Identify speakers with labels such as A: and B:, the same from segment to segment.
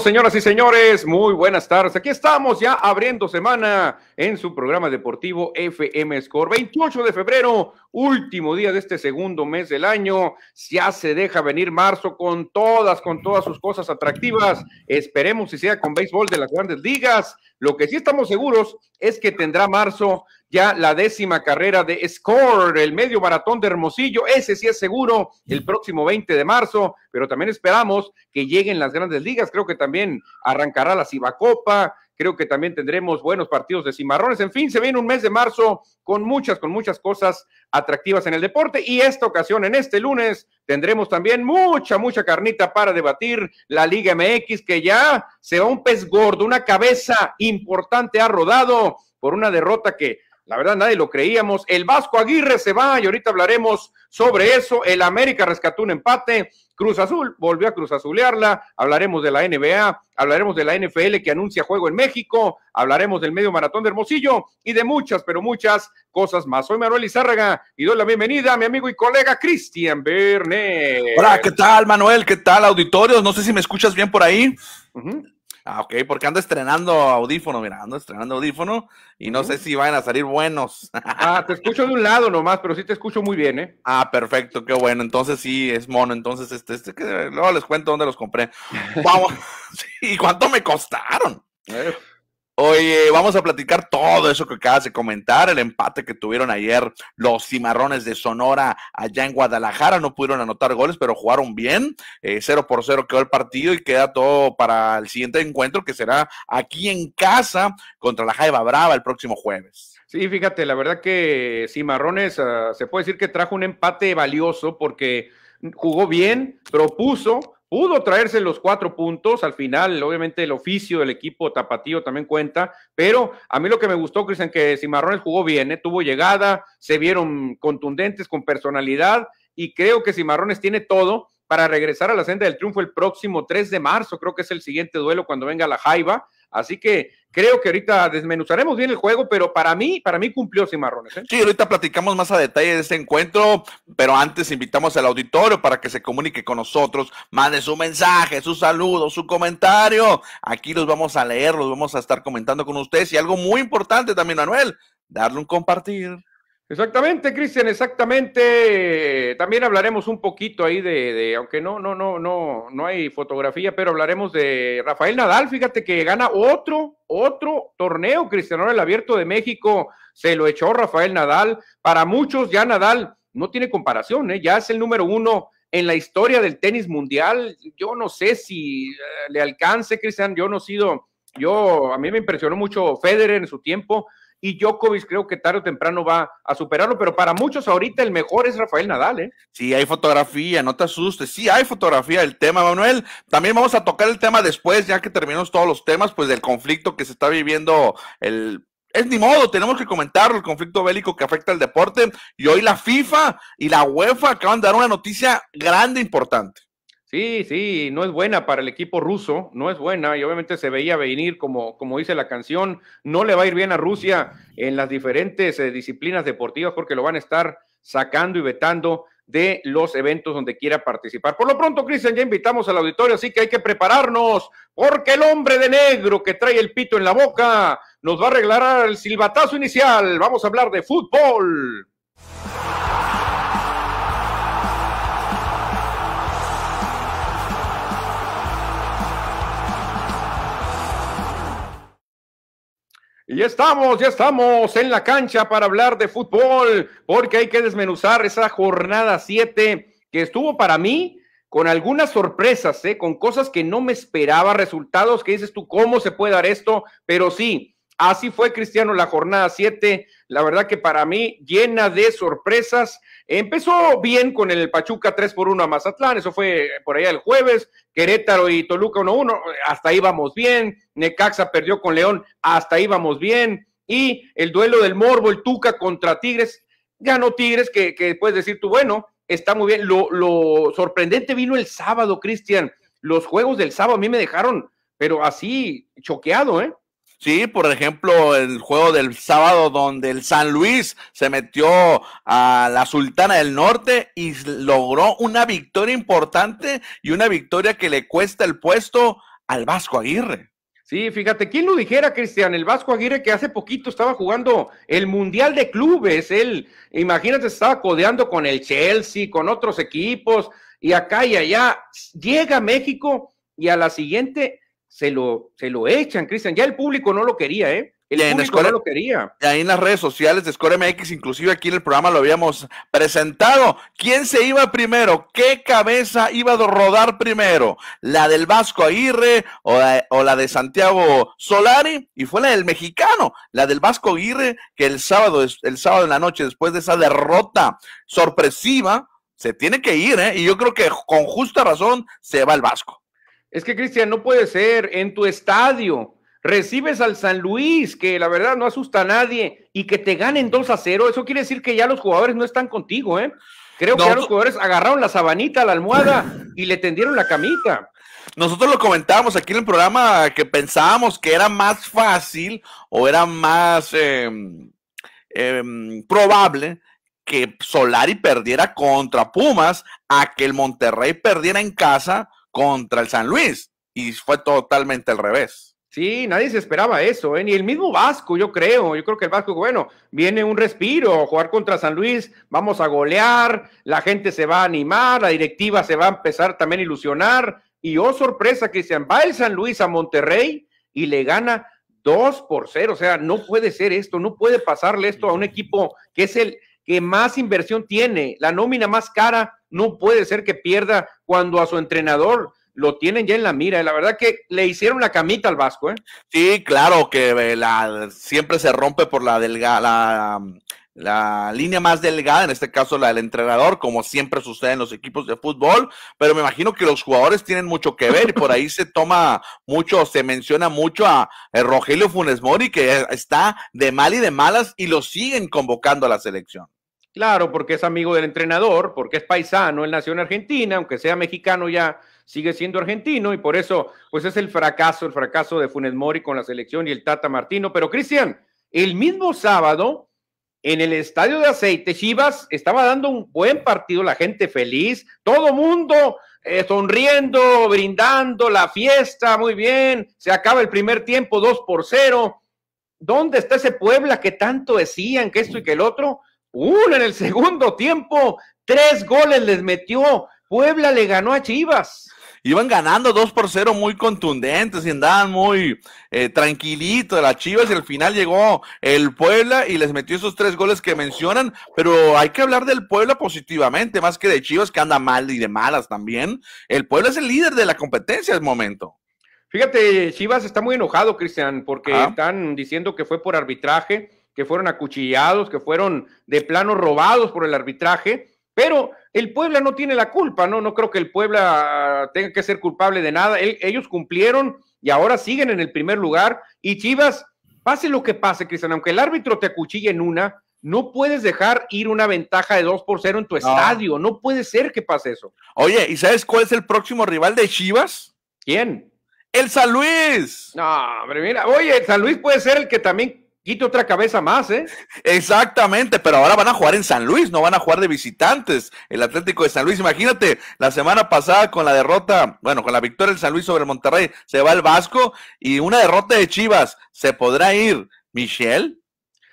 A: señoras y señores, muy buenas tardes. Aquí estamos ya abriendo semana en su programa deportivo FM Score. 28 de febrero, último día de este segundo mes del año. Ya se deja venir marzo con todas, con todas sus cosas atractivas. Esperemos si sea con béisbol de las grandes ligas. Lo que sí estamos seguros es que tendrá marzo ya la décima carrera de Score, el medio maratón de Hermosillo. Ese sí es seguro el próximo 20 de marzo, pero también esperamos que lleguen las grandes ligas. Creo que también arrancará la Cibacopa. Creo que también tendremos buenos partidos de cimarrones. En fin, se viene un mes de marzo con muchas, con muchas cosas atractivas en el deporte. Y esta ocasión, en este lunes, tendremos también mucha, mucha carnita para debatir la Liga MX, que ya se va un pez gordo, una cabeza importante ha rodado por una derrota que la verdad, nadie lo creíamos. El Vasco Aguirre se va y ahorita hablaremos sobre eso. El América rescató un empate. Cruz Azul volvió a Cruz Azulearla. Hablaremos de la NBA, hablaremos de la NFL que anuncia juego en México, hablaremos del medio maratón de Hermosillo y de muchas, pero muchas cosas más. Soy Manuel Izárraga y doy la bienvenida a mi amigo y colega Cristian Bernet. Hola, ¿qué
B: tal, Manuel? ¿Qué tal, auditorios? No sé si me escuchas bien por ahí. Uh Ah, ok, porque ando estrenando audífono, mira, ando estrenando audífono y no sé si van a salir buenos. ah, te escucho de un lado nomás, pero sí te escucho muy bien, ¿eh? Ah, perfecto, qué bueno. Entonces sí, es mono. Entonces, este, este, que luego les cuento dónde los compré. Vamos. ¿Y cuánto me costaron? Eh, Oye, vamos a platicar todo eso que acabas de comentar, el empate que tuvieron ayer los cimarrones de Sonora allá en Guadalajara, no pudieron anotar goles, pero jugaron bien, eh, cero por cero quedó el partido y queda todo para el siguiente encuentro que será aquí en casa contra la Jaiba Brava el próximo jueves.
A: Sí, fíjate, la verdad que cimarrones ah, se puede decir que trajo un empate valioso porque jugó bien, propuso, Pudo traerse los cuatro puntos al final, obviamente el oficio del equipo tapatío también cuenta, pero a mí lo que me gustó, Cristian, que Cimarrones jugó bien, ¿eh? tuvo llegada, se vieron contundentes con personalidad y creo que Cimarrones tiene todo para regresar a la senda del triunfo el próximo 3 de marzo, creo que es el siguiente duelo cuando venga la Jaiba, Así que creo que ahorita desmenuzaremos bien el juego, pero para mí, para mí cumplió Cimarrones. ¿eh? Sí, ahorita platicamos más a detalle de este encuentro, pero antes invitamos al auditorio para
B: que se comunique con nosotros, mande su mensaje, su saludo, su comentario. Aquí los vamos a leer, los vamos a estar comentando con ustedes y algo muy importante también, Manuel, darle un compartir.
A: Exactamente, Cristian, exactamente. También hablaremos un poquito ahí de, aunque no, no, no, no, no hay fotografía, pero hablaremos de Rafael Nadal. Fíjate que gana otro, otro torneo, Cristian. Ahora el Abierto de México se lo echó Rafael Nadal. Para muchos ya Nadal no tiene comparación, ¿eh? ya es el número uno en la historia del tenis mundial. Yo no sé si eh, le alcance, Cristian. Yo no he sido, yo, a mí me impresionó mucho Federer en su tiempo y Djokovic creo que tarde o temprano va a superarlo, pero para muchos ahorita el mejor es Rafael Nadal, ¿eh? Sí, hay fotografía, no
B: te asustes, sí hay fotografía del tema, Manuel. También vamos a tocar el tema después, ya que terminamos todos los temas, pues del conflicto que se está viviendo el es ni modo, tenemos que comentarlo, el conflicto bélico que afecta al deporte. Y hoy la FIFA y la UEFA acaban de dar una noticia grande,
A: e importante. Sí, sí, no es buena para el equipo ruso, no es buena y obviamente se veía venir, como, como dice la canción, no le va a ir bien a Rusia en las diferentes eh, disciplinas deportivas porque lo van a estar sacando y vetando de los eventos donde quiera participar. Por lo pronto, Cristian, ya invitamos al auditorio, así que hay que prepararnos porque el hombre de negro que trae el pito en la boca nos va a arreglar el silbatazo inicial. Vamos a hablar de fútbol. Y ya estamos, ya estamos en la cancha para hablar de fútbol, porque hay que desmenuzar esa jornada 7 que estuvo para mí con algunas sorpresas, ¿eh? con cosas que no me esperaba, resultados que dices tú, ¿cómo se puede dar esto? Pero sí, Así fue, Cristiano, la jornada 7, la verdad que para mí llena de sorpresas. Empezó bien con el Pachuca 3 por 1 a Mazatlán, eso fue por allá el jueves, Querétaro y Toluca 1-1, hasta ahí vamos bien, Necaxa perdió con León, hasta ahí vamos bien, y el duelo del Morbo, el Tuca contra Tigres, ganó Tigres, que, puedes decir tú, bueno, está muy bien. Lo, lo sorprendente vino el sábado, Cristian, los juegos del sábado a mí me dejaron, pero así choqueado, ¿eh? Sí, por ejemplo, el juego del sábado donde el San Luis
B: se metió a la Sultana del Norte y logró una victoria
A: importante y una victoria que le cuesta el puesto al Vasco Aguirre. Sí, fíjate, ¿quién lo dijera, Cristian? El Vasco Aguirre que hace poquito estaba jugando el Mundial de Clubes, él, imagínate, estaba codeando con el Chelsea, con otros equipos, y acá y allá, llega México y a la siguiente se lo, se lo echan, Cristian. Ya el público no lo quería, ¿eh? El público no lo quería. ahí en las redes sociales de Score
B: MX, inclusive aquí en el programa lo habíamos presentado. ¿Quién se iba primero? ¿Qué cabeza iba a rodar primero? ¿La del Vasco Aguirre o la, de Santiago Solari? Y fue la del mexicano, la del Vasco Aguirre, que el sábado, el sábado en la noche, después de esa derrota sorpresiva, se tiene que ir, ¿eh? Y yo creo que
A: con justa razón se va el Vasco. Es que, Cristian, no puede ser. En tu estadio recibes al San Luis, que la verdad no asusta a nadie, y que te ganen 2 a 0. Eso quiere decir que ya los jugadores no están contigo, ¿eh? Creo que ya los jugadores agarraron la sabanita, la almohada y le tendieron la camita.
B: Nosotros lo comentábamos aquí en el programa que pensábamos que era más fácil o era más em, em, probable que Solari perdiera contra Pumas a que el
A: Monterrey perdiera en casa contra el San Luis y fue totalmente al revés. Sí, nadie se esperaba eso, ¿eh? ni el mismo Vasco, yo creo. Yo creo que el Vasco, bueno, viene un respiro, jugar contra San Luis, vamos a golear, la gente se va a animar, la directiva se va a empezar también a ilusionar. Y oh sorpresa, Que se va el San Luis a Monterrey y le gana 2 por 0. O sea, no puede ser esto, no puede pasarle esto a un equipo que es el, que más inversión tiene, la nómina más cara, no puede ser que pierda cuando a su entrenador lo tienen ya en la mira. La verdad que le hicieron la camita al Vasco, ¿eh? Sí, claro que eh, la, siempre se rompe por la delgada, la,
B: la línea más delgada, en este caso la del entrenador, como siempre sucede en los equipos de fútbol, pero me imagino que los jugadores tienen mucho que ver y por ahí se toma mucho, se menciona mucho a eh, Rogelio Funes Mori, que está de mal y de malas y lo siguen convocando a la selección.
A: Claro, porque es amigo del entrenador, porque es paisano, él nació en Argentina, aunque sea mexicano ya sigue siendo argentino y por eso pues es el fracaso, el fracaso de Funes Mori con la selección y el Tata Martino. Pero Cristian, el mismo sábado en el estadio de aceite, Chivas estaba dando un buen partido, la gente feliz, todo mundo eh, sonriendo, brindando, la fiesta, muy bien, se acaba el primer tiempo, dos por cero. ¿Dónde está ese Puebla que tanto decían que esto y que el otro? Uno en el segundo tiempo, tres goles les metió. Puebla
B: le ganó a Chivas. Iban ganando dos por cero muy contundentes y andaban muy tranquilito eh, tranquilitos las Chivas y al final llegó el Puebla y les metió esos tres goles que mencionan, pero hay que hablar del Puebla positivamente, más que de Chivas que anda mal y de malas
A: también. El Puebla es el líder de la competencia al momento. Fíjate, Chivas está muy enojado, Cristian, porque ah. están diciendo que fue por arbitraje que fueron acuchillados, que fueron de plano robados por el arbitraje, pero el Puebla no tiene la culpa, ¿no? No creo que el Puebla tenga que ser culpable de nada. ellos cumplieron y ahora siguen en el primer lugar. Y Chivas, pase lo que pase, Cristian, aunque el árbitro te acuchille en una, no puedes dejar ir una ventaja de 2 por 0 en tu estadio. No puede ser que pase eso. Oye, ¿y sabes cuál es el próximo rival de Chivas? ¿Quién? El San Luis. No, hombre, mira, oye, el San Luis puede ser el que también quite otra cabeza más, ¿eh? Exactamente,
B: pero ahora van a jugar en San Luis, no van a jugar de visitantes. El Atlético de San Luis, imagínate, la semana pasada con la derrota, bueno, con la victoria del San Luis sobre el Monterrey, se va el Vasco y una derrota
A: de Chivas, ¿se podrá ir Michelle?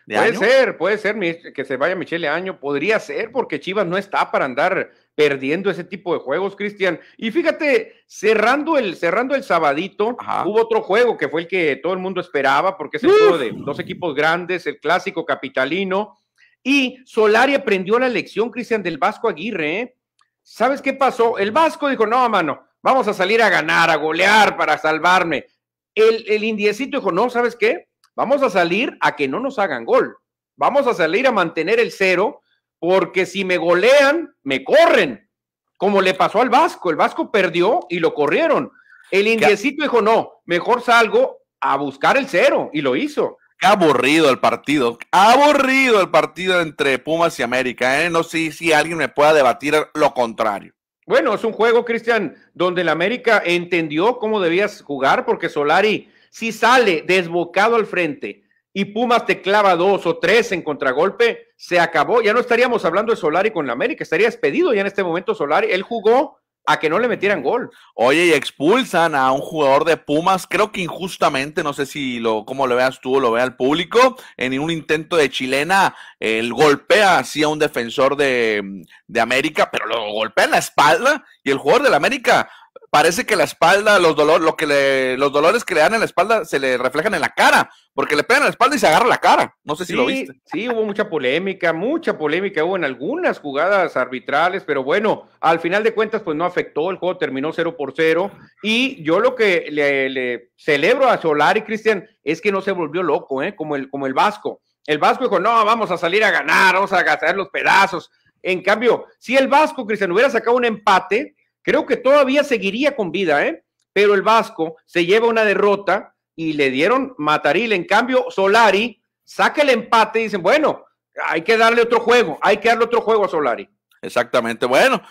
A: Puede ser, puede ser que se vaya Michelle Año, podría ser porque Chivas no está para andar perdiendo ese tipo de juegos, Cristian. Y fíjate, cerrando el, cerrando el sabadito, hubo otro juego que fue el que todo el mundo esperaba, porque es el juego de dos equipos grandes, el clásico capitalino. Y Solari aprendió la lección, Cristian, del Vasco Aguirre. ¿eh? ¿Sabes qué pasó? El Vasco dijo, no, mano, vamos a salir a ganar, a golear para salvarme. El, el indiecito dijo, no, ¿sabes qué? Vamos a salir a que no nos hagan gol. Vamos a salir a mantener el cero porque si me golean, me corren, como le pasó al Vasco, el Vasco perdió y lo corrieron. El indiecito dijo, no, mejor salgo a buscar el cero y lo hizo. Qué aburrido el partido, aburrido el partido entre Pumas y América. ¿eh? No sé si alguien me pueda debatir lo contrario. Bueno, es un juego, Cristian, donde el América entendió cómo debías jugar, porque Solari si sale desbocado al frente y Pumas te clava dos o tres en contragolpe, se acabó, ya no estaríamos hablando de Solari con la América, estaría expedido ya en este momento Solari, él jugó a que no le metieran gol. Oye, y expulsan a un jugador de Pumas, creo que injustamente,
B: no sé si lo, cómo lo veas tú o lo vea el público, en un intento de chilena, el golpea así a un defensor de, de América, pero lo golpea en la espalda y el jugador de la América parece que la espalda, los, dolor, lo que los dolores que le dan en la espalda
A: se le reflejan en la cara, porque le pegan en la espalda y se agarra la cara. No sé si lo viste. Sí, hubo mucha polémica, mucha polémica hubo en algunas jugadas arbitrales, pero bueno, al final de cuentas, pues no afectó, el juego terminó 0 por 0. Y yo lo que le, celebro a Solari, Cristian, es que no se volvió loco, ¿eh? como, el, como el Vasco. El Vasco dijo, no, vamos a salir a ganar, vamos a gastar los pedazos. En cambio, si el Vasco, Cristian, hubiera sacado un empate, Creo que todavía seguiría con vida, ¿eh? Pero el Vasco se lleva una derrota y le dieron Mataril. En cambio, Solari saca el empate y dicen, bueno, hay que darle otro juego, hay que darle otro juego a Solari. Exactamente. Bueno,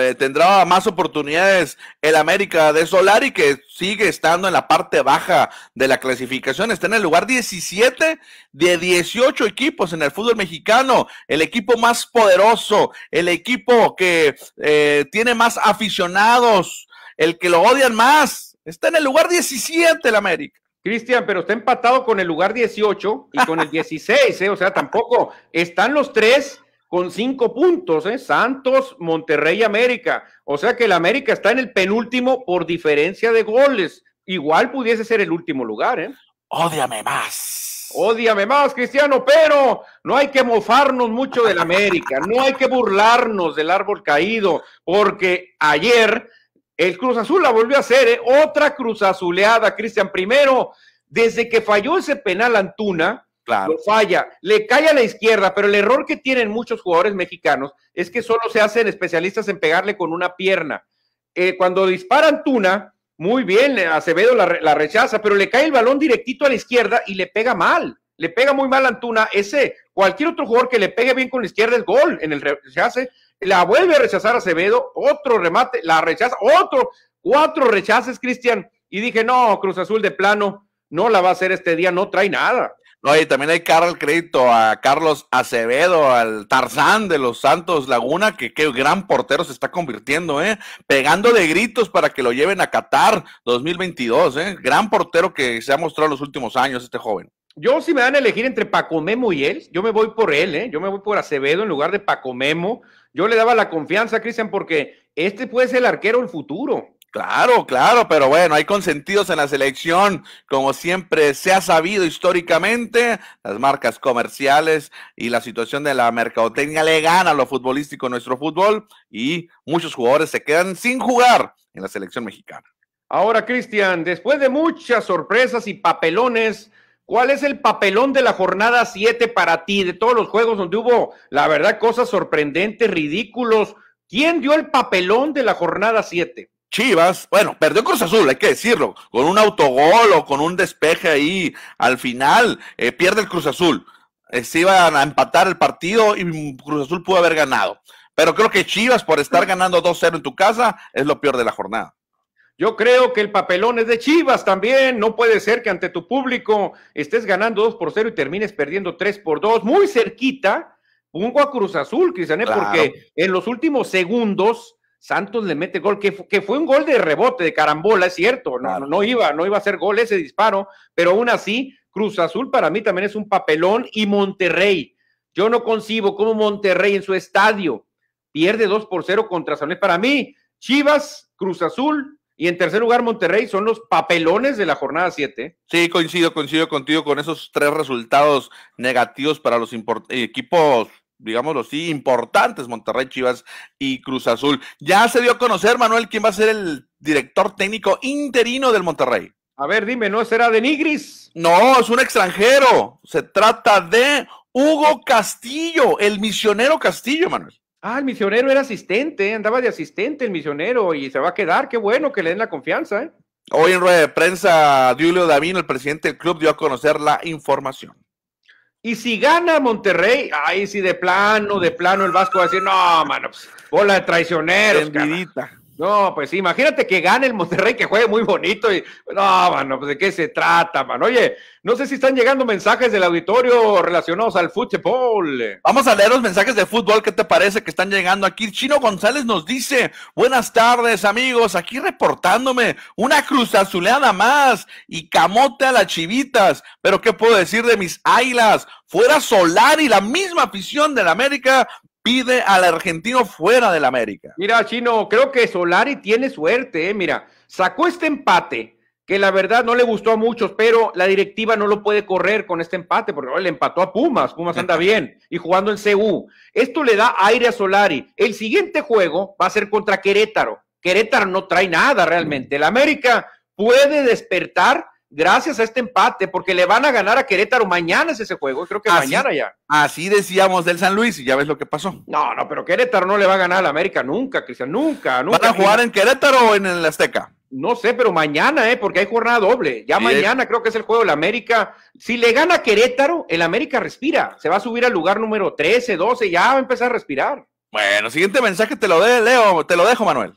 A: eh, tendrá más
B: oportunidades el América de Solari, que sigue estando en la parte baja de la clasificación. Está en el lugar 17 de 18 equipos en el fútbol mexicano. El equipo más poderoso, el equipo que eh, tiene más
A: aficionados, el que lo odian más. Está en el lugar 17 el América. Cristian, pero está empatado con el lugar 18 y con el 16, ¿eh? o sea, tampoco están los tres con cinco puntos, ¿eh? Santos, Monterrey, y América. O sea que el América está en el penúltimo por diferencia de goles. Igual pudiese ser el último lugar, ¿eh? Ódiame más. Ódiame más, Cristiano, pero no hay que mofarnos mucho del América, no hay que burlarnos del árbol caído, porque ayer el Cruz Azul la volvió a hacer, ¿eh? otra Cruz Azuleada, Cristian. Primero, desde que falló ese penal Antuna, falla, le cae a la izquierda, pero el error que tienen muchos jugadores mexicanos es que solo se hacen especialistas en pegarle con una pierna. Eh, cuando disparan Tuna, muy bien, Acevedo la, rechaza, pero le cae el balón directito a la izquierda y le pega mal. Le pega muy mal a Antuna. Ese, cualquier otro jugador que le pegue bien con la izquierda es gol en el rechace. La vuelve a rechazar Acevedo, otro remate, la rechaza, otro, cuatro rechaces, Cristian. Y dije, no, Cruz Azul de plano, no la va a hacer este día, no trae nada. No, y también hay cara al crédito a Carlos Acevedo,
B: al Tarzán de los Santos Laguna, que qué gran portero se está convirtiendo, ¿eh? Pegando de gritos para que lo lleven a Qatar 2022, ¿eh? Gran portero que se ha mostrado
A: en los últimos años este joven. Yo si me dan a elegir entre Paco Memo y él, yo me voy por él, ¿eh? Yo me voy por Acevedo en lugar de Paco Memo. Yo le daba la confianza, Cristian, porque este puede ser el arquero del futuro. Claro, claro, pero bueno, hay consentidos en la selección, como
B: siempre se ha sabido históricamente, las marcas comerciales y la situación de la mercadotecnia le gana a lo futbolístico nuestro fútbol y muchos jugadores se quedan sin
A: jugar en la selección mexicana. Ahora, Cristian, después de muchas sorpresas y papelones, ¿cuál es el papelón de la jornada 7 para ti, de todos los juegos donde hubo, la verdad, cosas sorprendentes, ridículos? ¿Quién dio el papelón de la jornada 7? Chivas, bueno, perdió Cruz Azul, hay que decirlo, con un autogol o con un despeje
B: ahí al final, eh, pierde el Cruz Azul. Eh, se iban a empatar el partido y Cruz Azul pudo haber ganado. Pero creo que Chivas, por estar ganando 2-0 en tu casa, es
A: lo peor de la jornada. Yo creo que el papelón es de Chivas también. No puede ser que ante tu público estés ganando 2 por 0 y termines perdiendo 3 por 2. Muy cerquita, pongo a Cruz Azul, Cristiané, ¿eh? porque en los últimos segundos Santos le mete gol, que, que, fue un gol de rebote, de carambola, es cierto, no, no, iba, no iba a ser gol ese disparo, pero aún así, Cruz Azul para mí también es un papelón y Monterrey. Yo no concibo cómo Monterrey en su estadio pierde 2 por 0 contra San Luis. Para mí, Chivas, Cruz Azul y en tercer lugar Monterrey son los papelones de la jornada 7. Sí,
B: coincido, coincido contigo con esos tres resultados negativos para los equipos digámoslo así, importantes, Monterrey, Chivas y Cruz Azul. Ya se dio a conocer, Manuel, quién va a ser el director técnico interino del Monterrey.
A: A ver, dime, ¿no será de
B: Nigris? No, es un extranjero. Se trata de Hugo Castillo,
A: el misionero Castillo, Manuel. Ah, el misionero era asistente, andaba de asistente el misionero y se va a quedar. Qué bueno que le den la confianza. ¿eh?
B: Hoy en rueda de prensa, Julio Davino, el presidente
A: del club, dio a conocer la información. Y si gana Monterrey, ahí sí de plano, de plano el Vasco va a decir, no, mano, pues, bola de traicioneros. No, pues imagínate que gane el Monterrey, que juegue muy bonito y no, mano, pues de qué se trata, mano. Oye, no sé si están llegando mensajes del auditorio relacionados al fútbol. Vamos a
B: leer los mensajes de fútbol, ¿qué te parece que están llegando aquí? Chino González nos dice, buenas tardes amigos, aquí reportándome una cruz azulada más y camote a las chivitas, pero ¿qué puedo decir de mis águilas? Fuera Solar y la misma afición
A: del América, pide al argentino fuera del América. Mira, Chino, creo que Solari tiene suerte, ¿eh? mira, sacó este empate que la verdad no le gustó a muchos, pero la directiva no lo puede correr con este empate, porque le empató a Pumas, Pumas anda bien, y jugando en CU. Esto le da aire a Solari. El siguiente juego va a ser contra Querétaro. Querétaro no trae nada realmente. El América puede despertar gracias a este empate, porque le van a ganar a Querétaro mañana es ese juego, creo que mañana ya.
B: Así decíamos del San Luis y ya ves lo que pasó.
A: No, no, pero Querétaro no le va a ganar a la América nunca, Cristian, nunca, nunca. ¿Van a jugar en Querétaro o en el Azteca? No sé, pero mañana, eh, porque hay jornada doble. Ya mañana creo que es el juego de la América. Si le gana Querétaro, el América respira. Se va a subir al lugar número 13, 12, ya va a empezar a respirar. Bueno, siguiente mensaje te lo Leo, te lo dejo, Manuel.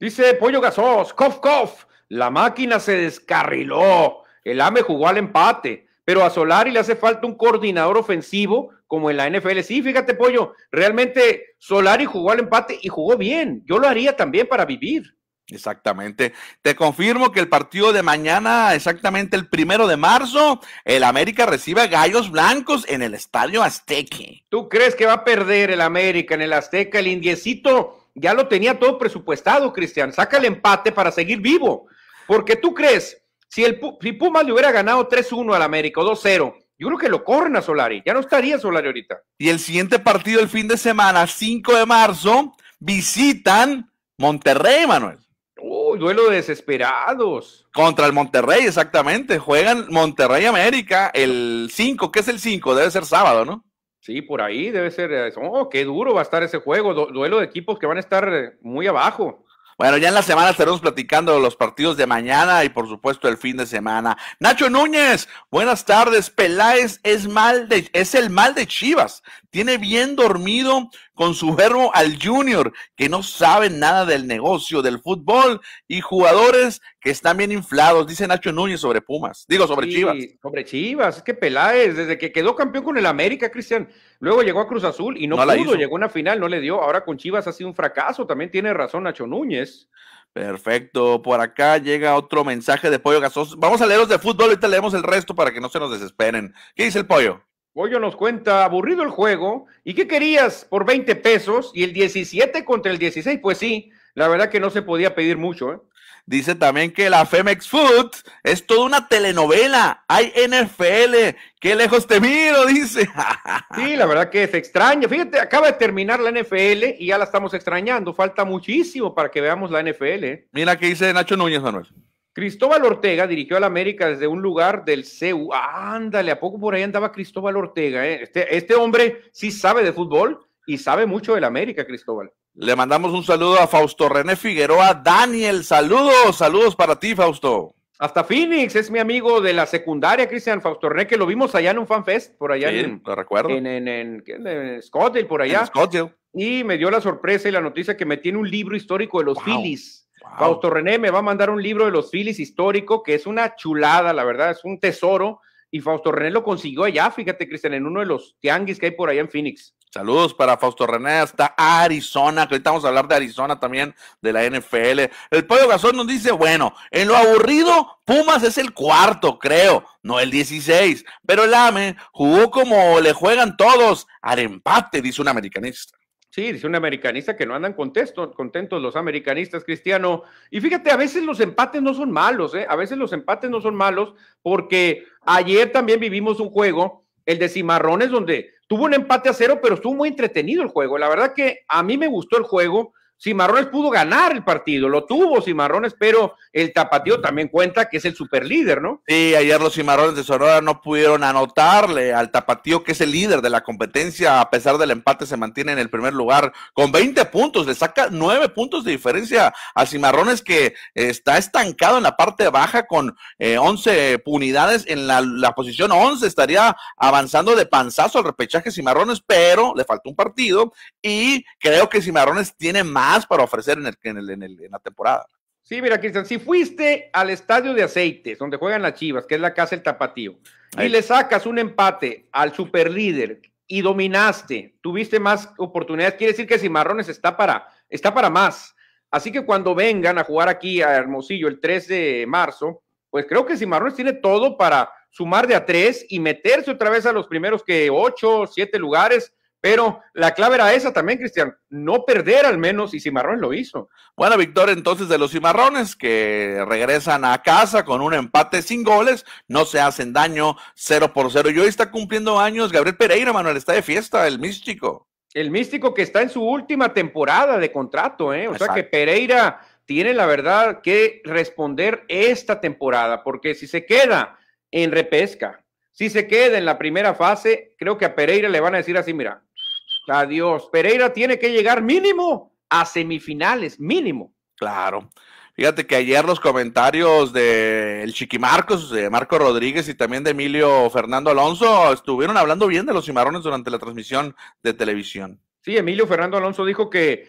A: Dice Pollo Gasos, cof, cof. La máquina se descarriló. El AME jugó al empate. Pero a Solari le hace falta un coordinador ofensivo como en la NFL. Sí, fíjate, Pollo, realmente Solari jugó al empate y jugó bien. Yo lo haría también para vivir.
B: Exactamente. Te confirmo que el partido de mañana, exactamente el primero de
A: marzo, el América recibe a Gallos Blancos en el Estadio Azteca ¿Tú crees que va a perder el América en el Azteca? El indiecito ya lo tenía todo presupuestado, Cristian. Saca el empate para seguir vivo. Porque tú crees, si, el, si Pumas le hubiera ganado 3-1 al América o 2-0, yo creo que lo corren a Solari. Ya no estaría Solari ahorita. Y el siguiente partido el fin de semana, 5 de marzo, visitan Monterrey, Manuel. Uy, duelo de desesperados.
B: Contra el Monterrey, exactamente. Juegan
A: Monterrey América el 5. ¿Qué es el 5? Debe ser sábado, ¿no? Sí, por ahí debe ser. Eh, oh, qué duro va a estar ese juego. duelo de equipos que van a estar eh, muy abajo. Bueno, ya
B: en la semana estaremos platicando los partidos de mañana y por supuesto el fin de semana. Nacho Núñez, buenas tardes. Peláez es mal de, es el mal de Chivas. Tiene bien dormido con su verbo al junior, que no sabe nada del negocio, del
A: fútbol, y jugadores que están bien inflados, dice Nacho Núñez sobre Pumas, digo sobre Chivas. Sobre Chivas, es que Peláez, desde que quedó campeón con el América, Cristian, luego llegó a Cruz Azul y no, pudo, llegó a una final, no le dio, ahora con Chivas ha sido un fracaso, también tiene razón Nacho Núñez. Perfecto, por acá llega otro mensaje de Pollo Gasoso, Vamos a leer de fútbol, ahorita leemos el resto para que no se nos desesperen. ¿Qué dice el Pollo? Pollo nos cuenta, aburrido el juego. ¿Y qué querías por 20 pesos? Y el 17 contra el 16, pues sí, la verdad que no se podía pedir mucho. ¿eh? Dice también que la Femex Food es toda una telenovela. Hay NFL. Qué lejos te miro, dice. sí, la verdad que es extraño Fíjate, acaba de terminar la NFL y ya la estamos extrañando. Falta muchísimo para que veamos la NFL. ¿eh? Mira qué dice Nacho Núñez Manuel. Cristóbal Ortega dirigió al América desde un lugar del CEU. ándale, ¿a poco por ahí andaba Cristóbal Ortega? Eh? Este, este, hombre sí sabe de fútbol y sabe mucho del América, Cristóbal. Le mandamos un saludo a Fausto René Figueroa. Daniel, saludos, saludos para ti, Fausto. Hasta Phoenix, es mi amigo de la secundaria, Cristian Fausto René, que lo vimos allá en un fanfest, por allá en, En, por allá. Y me dio la sorpresa y la noticia que me tiene un libro histórico de los Phillies Fausto René me va a mandar un libro de los Phillies histórico, que es una chulada, la verdad, es un tesoro. Y Fausto René lo consiguió allá, fíjate, Cristian, en uno de los tianguis que hay por allá en Phoenix. Saludos para Fausto René hasta Arizona, que ahorita vamos a hablar de Arizona también, de la NFL.
B: El Pollo Gasol nos dice, bueno, en lo aburrido, Pumas es el cuarto, creo, no el 16. Pero el AME jugó como le juegan todos, al empate,
A: dice un americanista. Sí, dice un americanista que no andan contentos, contentos los americanistas, Cristiano. Y fíjate, a veces los empates no son malos, ¿eh? A veces los empates no son malos, porque ayer también vivimos un juego, el de Cimarrones, donde tuvo un empate a cero, pero estuvo muy entretenido el juego. La verdad que a mí me gustó el juego. Cimarrones pudo ganar el partido, lo tuvo Cimarrones, pero el Tapatío también cuenta que es el superlíder, ¿no? Sí, ayer los Cimarrones
B: de Sonora no pudieron anotarle al Tapatío, que es el líder de la competencia, a pesar del empate se mantiene en el primer lugar con 20 puntos, le saca 9 puntos de diferencia a Cimarrones que está estancado en la parte baja con 11 eh, unidades en la, la posición 11, estaría avanzando de panzazo al repechaje Cimarrones, pero le faltó
A: un partido y creo que Cimarrones tiene más para ofrecer en, la temporada. Sí, mira, Cristian, si fuiste al estadio de Aceites, donde juegan las Chivas, que es la casa del Tapatío, y le sacas un empate al superlíder y dominaste, tuviste más oportunidades, quiere decir que Cimarrones está para, está para más. Así que cuando vengan a jugar aquí a Hermosillo el 3 de marzo, pues creo que Cimarrones tiene todo para sumar de a tres y meterse otra vez a los primeros que ocho, siete lugares pero la clave era esa también, Cristian, no perder al menos, y Cimarrones lo hizo. Bueno, Víctor entonces
B: de los Cimarrones, que regresan a casa con un empate sin goles, no se hacen daño, cero por cero Y hoy está cumpliendo años Gabriel Pereira, Manuel, está de fiesta, el místico.
A: El místico que está en su última temporada de contrato, ¿eh? O sea que Pereira tiene la verdad que responder esta temporada, porque si se queda en repesca, si se queda en la primera fase, creo que a Pereira le van a decir así, mira, Adiós. Pereira tiene que llegar mínimo a semifinales, mínimo. Claro.
B: Fíjate que ayer los comentarios de el Chiquimarcos, de Marco Rodríguez y también de Emilio Fernando Alonso estuvieron hablando bien de los cimarrones durante la transmisión de televisión.
A: Sí, Emilio Fernando Alonso dijo que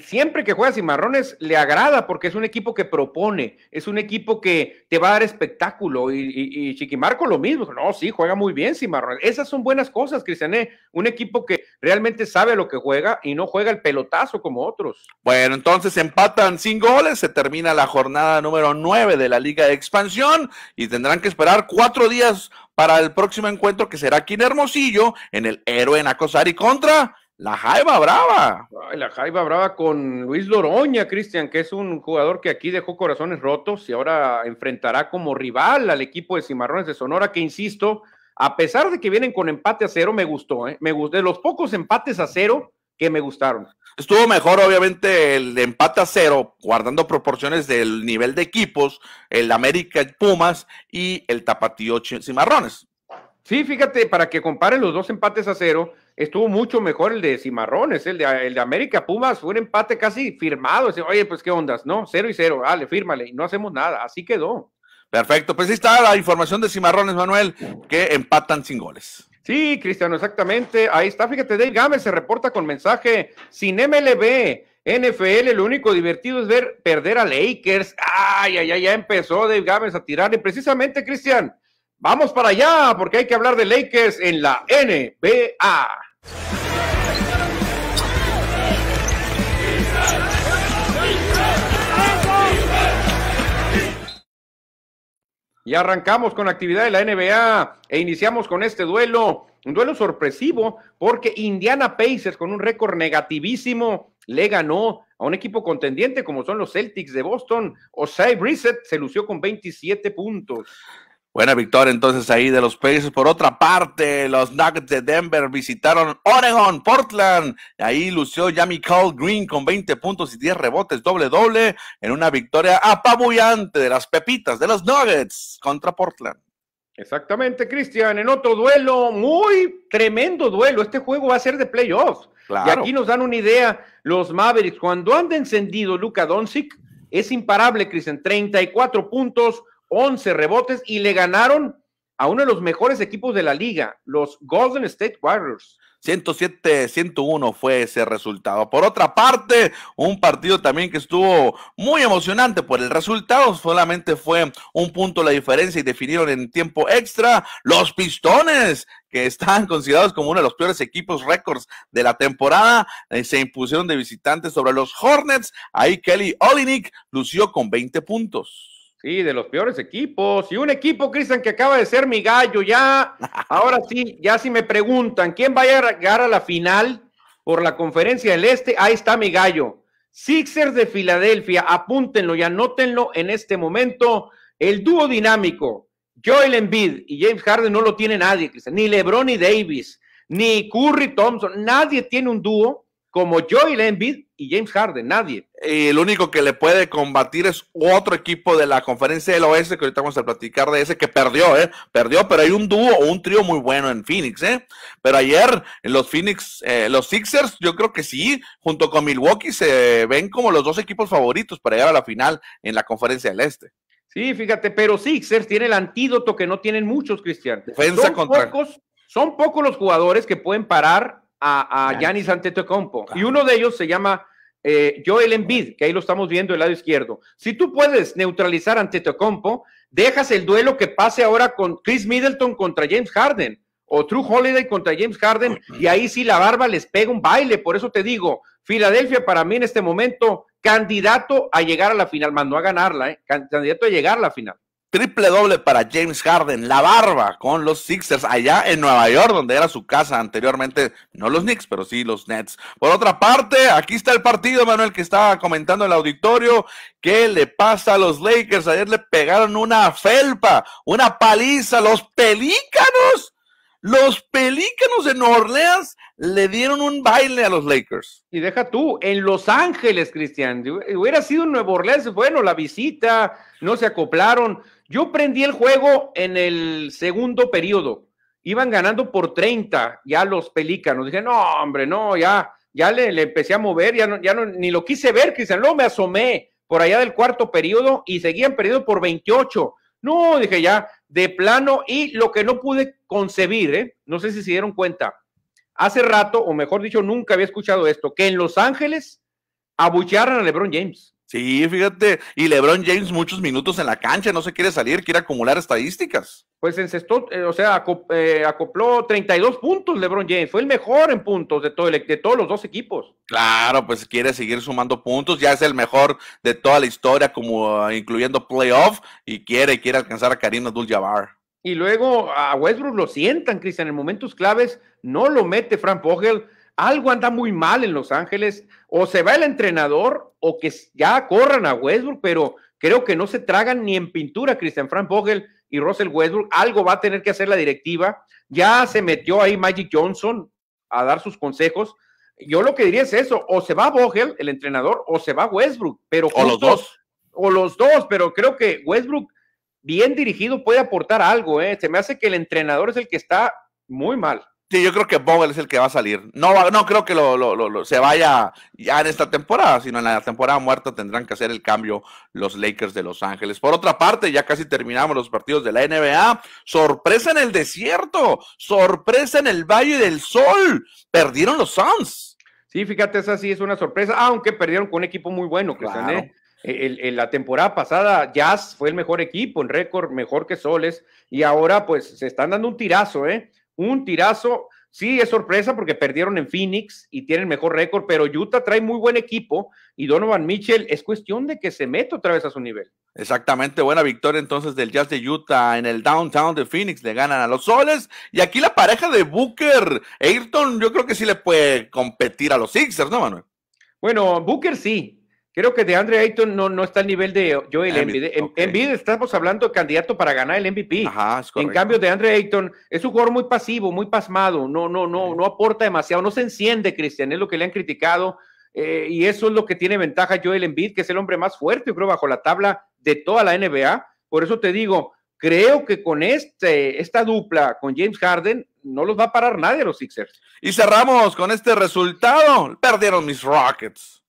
A: siempre que juega Cimarrones le agrada porque es un equipo que propone, es un equipo que te va a dar espectáculo y, Chiquimarco lo mismo, no, sí, juega muy bien Cimarrones. Esas son buenas cosas, Cristiané, un equipo que realmente sabe lo que juega y no juega el pelotazo como otros. Bueno, entonces empatan sin goles,
B: se termina la jornada número 9 de la Liga de Expansión y tendrán que esperar cuatro días para el próximo encuentro que será aquí en Hermosillo, en el Héroe y contra
A: la Jaiba Brava, la Jaiba Brava con Luis Loroña, Cristian, que es un jugador que aquí dejó corazones rotos y ahora enfrentará como rival al equipo de Cimarrones de Sonora, que insisto, a pesar de que vienen con empate a cero, me gustó, ¿eh? me gustó, de los pocos empates a cero que me gustaron. Estuvo mejor, obviamente, el empate a cero, guardando
B: proporciones del nivel de equipos, el América Pumas y el Tapatío
A: Cimarrones. Sí, fíjate, para que comparen los dos empates a cero, estuvo mucho mejor el de Cimarrones, el de, el de América Pumas, fue un empate casi firmado. Oye, pues qué ondas, ¿no? Cero y cero, dale, fírmale, y no hacemos nada, así quedó. Perfecto, pues ahí está la información de Cimarrones, Manuel, que empatan sin goles. Sí, Cristiano, exactamente. Ahí está, fíjate, Dave Gámez se reporta con mensaje sin MLB. NFL, lo único divertido es ver perder a Lakers. Ay, ay, ay, ya empezó Dave Gámez a tirar. Y precisamente, Cristian, vamos para allá, porque hay que hablar de Lakers en la NBA. Y arrancamos con actividad de la NBA e iniciamos con este duelo, un duelo sorpresivo porque Indiana Pacers con un récord negativísimo le ganó a un equipo contendiente como son los Celtics de Boston. Osai Brissett se lució con 27 puntos. Buena victoria entonces
B: ahí de los países. Por otra parte, los Nuggets de Denver visitaron Oregon, Portland. Ahí lució Jamie Cole Green con 20 puntos y 10 rebotes, doble doble, en una
A: victoria apabullante de las Pepitas de los Nuggets contra Portland. Exactamente, Cristian. En otro duelo, muy tremendo duelo. Este juego va a ser de playoffs. Y aquí nos dan una idea los Mavericks. Cuando han encendido Luka Doncic, es imparable, Cristian. 34 puntos, 11 rebotes y le ganaron a uno de los mejores equipos de la liga, los Golden State Warriors. 107-101
B: fue ese resultado. Por otra parte, un partido también que estuvo muy emocionante por el resultado. Solamente fue un punto la diferencia y definieron en tiempo extra los Pistones, que están considerados como uno de los peores equipos récords de la temporada. Eh, se impusieron de visitantes sobre los Hornets. Ahí Kelly Olinick
A: lució con 20 puntos. Sí, de los peores equipos. Y un equipo, Cristian, que acaba de ser mi gallo, ya. Ahora sí, ya si me preguntan quién va a llegar a la final por la conferencia del Este, ahí está mi gallo. Sixers de Filadelfia, apúntenlo y anótenlo en este momento. El dúo dinámico, Joel Embiid y James Harden no lo tiene nadie, Cristian. Ni LeBron y Davis, ni Curry Thompson, nadie tiene un dúo como Joel Embiid y James Harden, nadie. Y el único que le puede
B: combatir es otro equipo de la conferencia del oeste, que ahorita vamos a platicar de ese, que perdió, ¿eh? Perdió, pero hay un dúo o un trío muy bueno en Phoenix, ¿eh? Pero ayer los Phoenix, eh, los Sixers, yo creo que sí, junto con Milwaukee, se ven como los dos equipos favoritos para llegar a la
A: final en la conferencia del este. Sí, fíjate, pero Sixers tiene el antídoto que no tienen muchos, Cristian. Defensa contra... son pocos los jugadores que pueden parar a Yanis Antetokounmpo. Y uno de ellos se llama eh, Joel Embiid, que ahí lo estamos viendo del lado izquierdo. Si tú puedes neutralizar Antetokounmpo, dejas el duelo que pase ahora con Chris Middleton contra James Harden o True Holiday contra James Harden y ahí sí la barba les pega un baile. Por eso te digo, Filadelfia para mí en este momento candidato a llegar a la final, más no a ganarla, eh, candidato a llegar a la final. Triple doble para James Harden, la barba
B: con los Sixers allá en Nueva York, donde era su casa anteriormente, no los Knicks, pero sí los Nets. Por otra parte, aquí está el partido, Manuel, que estaba comentando en el auditorio. ¿Qué le pasa a los Lakers? Ayer le pegaron una felpa, una paliza, los
A: pelícanos. Los Pelícanos de Nueva Orleans le dieron un baile a los Lakers. Y deja tú, en Los Ángeles, Cristian, hubiera sido en Nueva Orleans, bueno, la visita, no se acoplaron, yo prendí el juego en el segundo periodo. Iban ganando por 30 ya los pelícanos. Dije, no, hombre, no, ya, ya le, empecé a mover, ya no, ya no, ni lo quise ver, Cristian. no me asomé por allá del cuarto periodo y seguían perdiendo por 28. No, dije ya, de plano, y lo que no pude concebir, ¿eh? no sé si se dieron cuenta, hace rato, o mejor dicho, nunca había escuchado esto, que en Los Ángeles abuchearan a LeBron James. Sí, fíjate,
B: y LeBron James muchos minutos en la cancha, no se quiere salir, quiere acumular estadísticas. Pues en eh, o sea, eh, acopló 32 puntos LeBron James, fue el mejor en puntos de, todo el, e-, de
A: todos los dos equipos.
B: Claro, pues quiere seguir sumando puntos, ya es el mejor de toda la historia, como ah, incluyendo playoff, y quiere, quiere alcanzar a Karim Abdul-Jabbar.
A: Y luego a Westbrook lo sientan, Cristian, en momentos claves no lo mete Frank Vogel, algo anda muy mal en Los Ángeles, o se va el entrenador, o que ya corran a Westbrook, pero creo que no se tragan ni en pintura Christian Frank Vogel y Russell Westbrook, algo va a tener que hacer la directiva, ya se metió ahí Magic Johnson a dar sus consejos, yo lo que diría es eso, o se va Vogel, el entrenador, o se va Westbrook, pero... o los dos. O los dos, pero creo que Westbrook, bien dirigido, puede aportar algo, ¿eh? se me hace que el entrenador es el que está muy mal. Sí, yo creo que Bogle es el que va a salir. No, no creo que
B: lo, se vaya ya en esta temporada, sino en la temporada muerta tendrán que hacer el cambio los Lakers de Los Ángeles. Por otra parte, ya casi terminamos los partidos de la NBA. Sorpresa
A: en el desierto, sorpresa en el Valle del Sol. Perdieron los Suns. Sí, fíjate, esa sí es una sorpresa, aunque perdieron con un equipo muy bueno, que Claro. ¿eh? la temporada pasada Jazz fue el mejor equipo en récord, mejor que Soles, y ahora pues se están dando un tirazo, ¿eh? un tirazo. Sí, es sorpresa porque perdieron en Phoenix y tienen mejor récord, pero Utah trae muy buen equipo y Donovan Mitchell es cuestión de que se meta otra vez a su nivel. Exactamente, buena victoria entonces del Jazz de Utah en el downtown de Phoenix, le
B: ganan a los Soles y aquí la pareja de Booker, Ayrton, yo creo que sí le puede competir a los Sixers, ¿no, Manuel?
A: Bueno, Booker sí, Creo que de Andre Ayton no, no está al nivel de Joel Embiid. estamos hablando de candidato para ganar el MVP. en cambio, de Andre Ayton es un jugador muy pasivo, muy pasmado, no, no, no, no aporta demasiado, no se enciende, Cristian, es lo que le han criticado. Eh, y eso es lo que tiene ventaja Joel Embiid, que es el hombre más fuerte, creo, bajo la tabla de toda la NBA. Por eso te digo, creo que con este, esta dupla, con James Harden, no los va a parar nadie a los Sixers. Y cerramos con este resultado. Perdieron mis Rockets.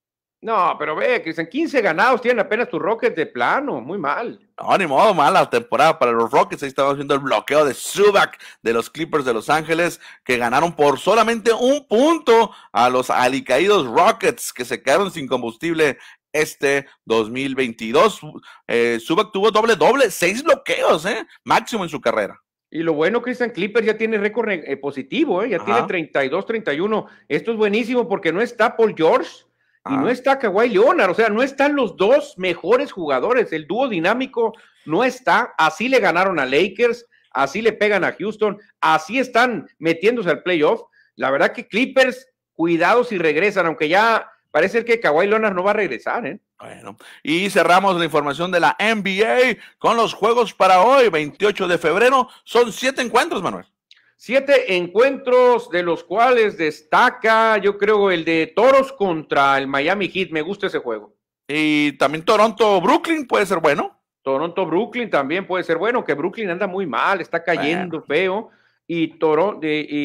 A: No, pero ve, Cristian, 15 ganados tienen apenas tus Rockets de plano, muy mal. No, ni modo, mala temporada para los Rockets. Ahí estamos viendo el bloqueo de
B: Subac de los Clippers de Los Ángeles, que ganaron por solamente un punto a los alicaídos Rockets, que se quedaron sin combustible este 2022. Eh, Subac tuvo doble, doble,
A: seis bloqueos, ¿eh? Máximo en su carrera. Y lo bueno, Cristian, Clippers ya tiene récord eh, positivo, ¿eh? ya tiene 32-31. Esto es buenísimo porque no está Paul George y no ah. está Kawhi Leonard, o sea, no están los dos mejores jugadores. El dúo dinámico no está. Así le ganaron a Lakers, así le pegan a Houston, así están metiéndose al playoff. La verdad que Clippers, cuidado si regresan, aunque ya parece que Kawhi Leonard no va a regresar, ¿eh? Bueno, y cerramos
B: la información de la NBA con los juegos para hoy, 28 de febrero. Son siete
A: encuentros, Manuel. Siete encuentros de los cuales destaca, yo creo, el de Toros contra el Miami Heat. Me gusta ese juego. Y también Toronto-Brooklyn puede ser bueno. Toronto-Brooklyn también puede ser bueno, que Brooklyn anda muy mal, está cayendo feo. Y, Toro,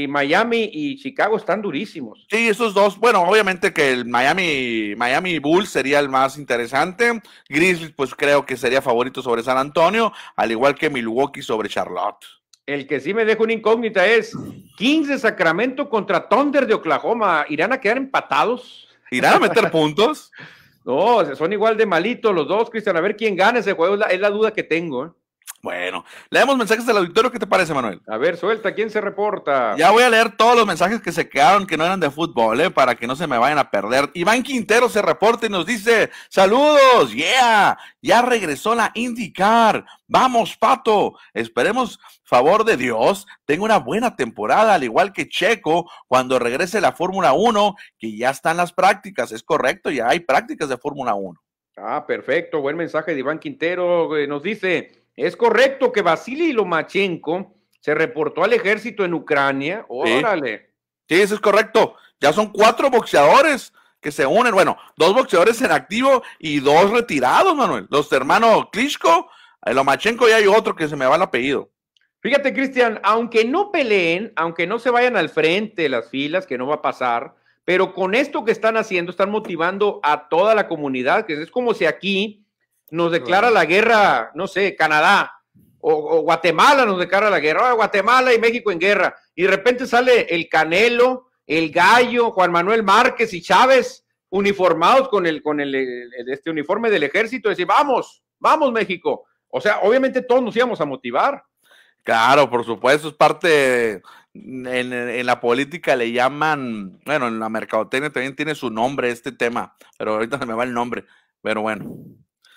A: Miami y Chicago están durísimos. Sí, esos
B: dos. Bueno, obviamente que el Miami, Miami Bulls sería el más interesante. Grizzlies, pues creo que sería favorito sobre San Antonio, al igual que Milwaukee sobre Charlotte.
A: El que sí me deja una incógnita es 15 de Sacramento contra Thunder de Oklahoma. ¿Irán a quedar empatados? ¿Irán a meter puntos? No, son igual de malitos los dos, Cristian. A ver quién gana ese juego, es la, es la duda que tengo. ¿eh? Bueno, leemos mensajes del auditorio. ¿Qué te parece, Manuel? A ver, suelta, ¿quién se reporta?
B: Ya voy a leer todos los mensajes que se quedaron que no eran de fútbol, ¿eh? para que no se me vayan a perder. Iván Quintero se reporta y nos dice: ¡Saludos! ¡Yeah! Ya regresó la IndyCar. ¡Vamos, pato! Esperemos, favor de Dios, tenga una buena temporada, al igual que Checo, cuando regrese la Fórmula 1, que ya están las prácticas. Es correcto, ya hay prácticas de Fórmula 1.
A: Ah, perfecto. Buen mensaje de Iván Quintero. Eh, nos dice. Es correcto que Vasily Lomachenko se reportó al ejército en Ucrania. Órale. Sí. eso es correcto. Ya son cuatro
B: boxeadores que se unen. Bueno, dos boxeadores en activo y dos retirados, Manuel.
A: Los hermanos Klitschko, eh, Lomachenko y hay otro que se me va el apellido. Fíjate, Cristian, aunque no peleen, aunque no se vayan al frente las filas, que no va a pasar, pero con esto que están haciendo, están motivando a toda la comunidad, que es como si aquí nos declara la guerra, no sé, Canadá o, Guatemala nos declara la guerra, ah, Guatemala y México en guerra, y de repente sale el Canelo, el Gallo, Juan Manuel Márquez y Chávez uniformados con el con el, este uniforme del ejército, y decir, vamos, vamos México. O sea, obviamente todos nos íbamos a motivar. Claro, por
B: supuesto, es parte En, en, la política le llaman, bueno, en la mercadotecnia
A: también tiene su nombre este tema, pero ahorita se me va el nombre, pero bueno.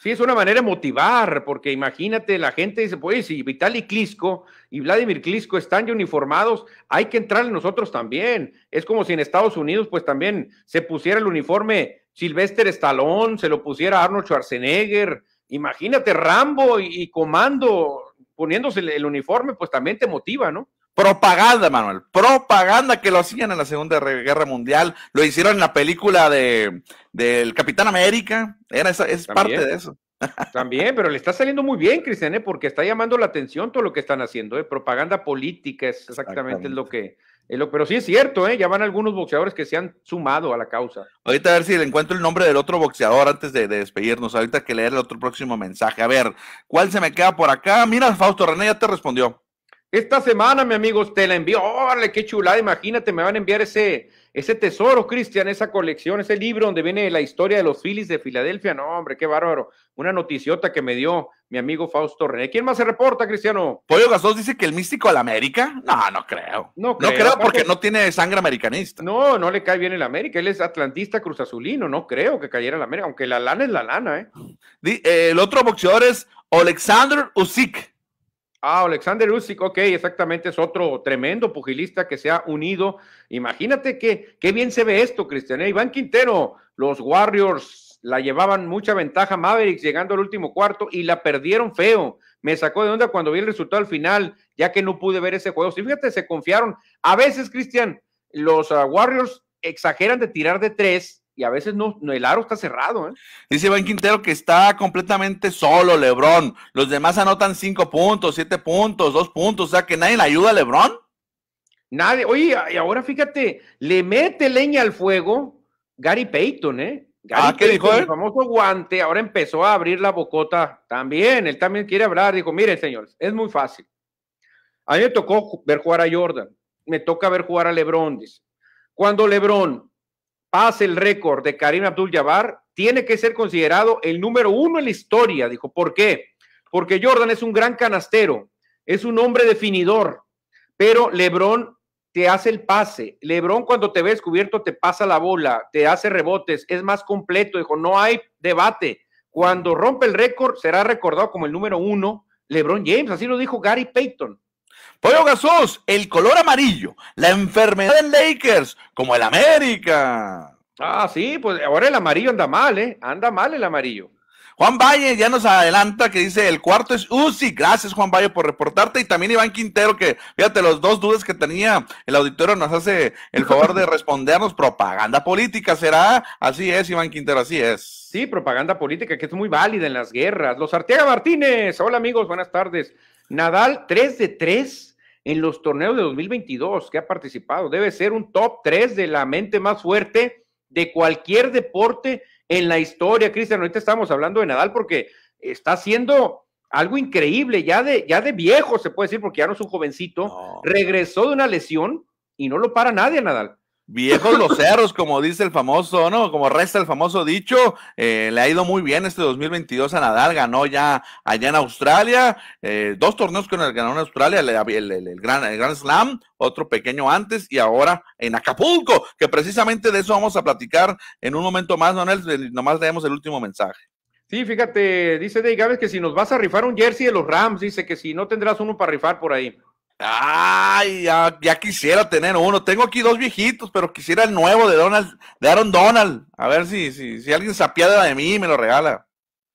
A: Sí, es una manera de motivar, porque imagínate, la gente dice, pues si Vitaly Klitschko y Vladimir Klitschko están ya uniformados, hay que entrar nosotros también. Es como si en Estados Unidos, pues también se pusiera el uniforme Sylvester Stallone, se lo pusiera Arnold Schwarzenegger, imagínate Rambo y, Comando poniéndose el uniforme, pues también te motiva, ¿no? Propaganda, Manuel. Propaganda que lo hacían en la Segunda Guerra Mundial. Lo hicieron en la película de del Capitán América. Era es parte de eso. También, pero le está saliendo muy bien, Cristian, ¿eh? porque está llamando la atención todo lo que están haciendo. ¿eh? Propaganda política es exactamente, lo que. lo, pero sí es cierto, ¿eh? ya van algunos boxeadores que se han sumado a la causa.
B: Ahorita a ver si le encuentro el nombre del otro boxeador antes de, despedirnos. Ahorita que leer el otro
A: próximo mensaje. A ver, ¿cuál se me queda por acá? Mira, Fausto René ya te respondió. Esta semana, mi amigo, te la envió. ¡Órale, qué chulada! Imagínate, me van a enviar ese, ese tesoro, Cristian, esa colección, ese libro donde viene la historia de los Phillies de Filadelfia. No, hombre, qué bárbaro. Una noticiota que me dio mi amigo Fausto René. ¿Quién más se reporta, Cristiano? Pollo Gasol dice que el místico al América. No, no creo. No creo, no creo porque no tiene sangre americanista. No, no le cae bien el América. Él es atlantista cruzazulino. No creo que cayera la América, aunque la lana es la lana, ¿eh? El otro boxeador es Alexander Usyk. Ah, Alexander Usyk, ok, exactamente, es otro tremendo pugilista que se ha unido. Imagínate que, qué bien se ve esto, Cristian. ¿eh? Iván Quintero, los Warriors la llevaban mucha ventaja, Mavericks llegando al último cuarto y la perdieron feo. Me sacó de onda cuando vi el resultado al final, ya que no pude ver ese juego. Sí, fíjate, se confiaron. A veces, Cristian, los ah, Warriors exageran de tirar de tres y a veces no, el aro está cerrado. ¿eh? Dice Iván Quintero que está completamente
B: solo Lebron. Los demás anotan cinco puntos, siete puntos, dos puntos. O sea que nadie le
A: ayuda a Lebron. Nadie. Oye, y ahora fíjate, le mete leña al fuego Gary Payton, ¿eh? Gary ah, dijo El famoso guante, ahora empezó a abrir la bocota también. Él también quiere hablar. Dijo, miren, señores, es muy fácil. A mí me tocó ver jugar a Jordan. Me toca ver jugar a Lebron, dice. Cuando Lebron pase el récord de Karim Abdul-Jabbar, tiene que ser considerado el número uno en la historia. Dijo, ¿por qué? Porque Jordan es un gran canastero, es un hombre definidor, pero Lebron te hace el pase. Lebron cuando te ve descubierto te pasa la bola, te hace rebotes, es más completo. Dijo, no hay debate. Cuando rompe el récord será recordado como el número uno. Lebron James, así lo dijo Gary Payton. Pollo Gasos, el color amarillo, la enfermedad en Lakers, como el América.
B: Ah, sí, pues ahora el amarillo anda mal, ¿eh? Anda mal el amarillo. Juan Valle ya nos adelanta que dice el cuarto es UCI. Gracias, Juan Valle, por reportarte. Y también Iván Quintero, que fíjate, los dos dudas que tenía el auditorio nos hace el favor de respondernos. Propaganda
A: política, ¿será? Así es, Iván Quintero, así es. Sí, propaganda política que es muy válida en las guerras. Los Arteaga Martínez. Hola, amigos, buenas tardes. Nadal, tres de 3 en los torneos de 2022 que ha participado. Debe ser un top 3 de la mente más fuerte de cualquier deporte en la historia, Cristian. Ahorita estamos hablando de Nadal porque está haciendo algo increíble, ya de, ya de viejo se puede decir, porque ya no es un jovencito. Regresó de una lesión y no lo para nadie, Nadal. Viejos los cerros, como
B: dice el famoso, ¿no? Como resta el famoso dicho, eh, le ha ido muy bien este 2022 a Nadal, ganó ya allá en Australia, eh, dos torneos con el ganó en Australia, el, el, el, gran, Slam, otro pequeño antes y ahora en Acapulco, que precisamente de eso vamos
A: a platicar en un momento más, Donel, nomás leemos el último mensaje. Sí, fíjate, dice Dave Gávez que si nos vas a rifar un jersey de los Rams, dice que si no tendrás uno para rifar por ahí. Ay, ya, quisiera tener uno. Tengo aquí dos viejitos, pero quisiera el nuevo de Donald, de Aaron Donald. A ver si, si, si alguien se apiada de mí y me lo regala.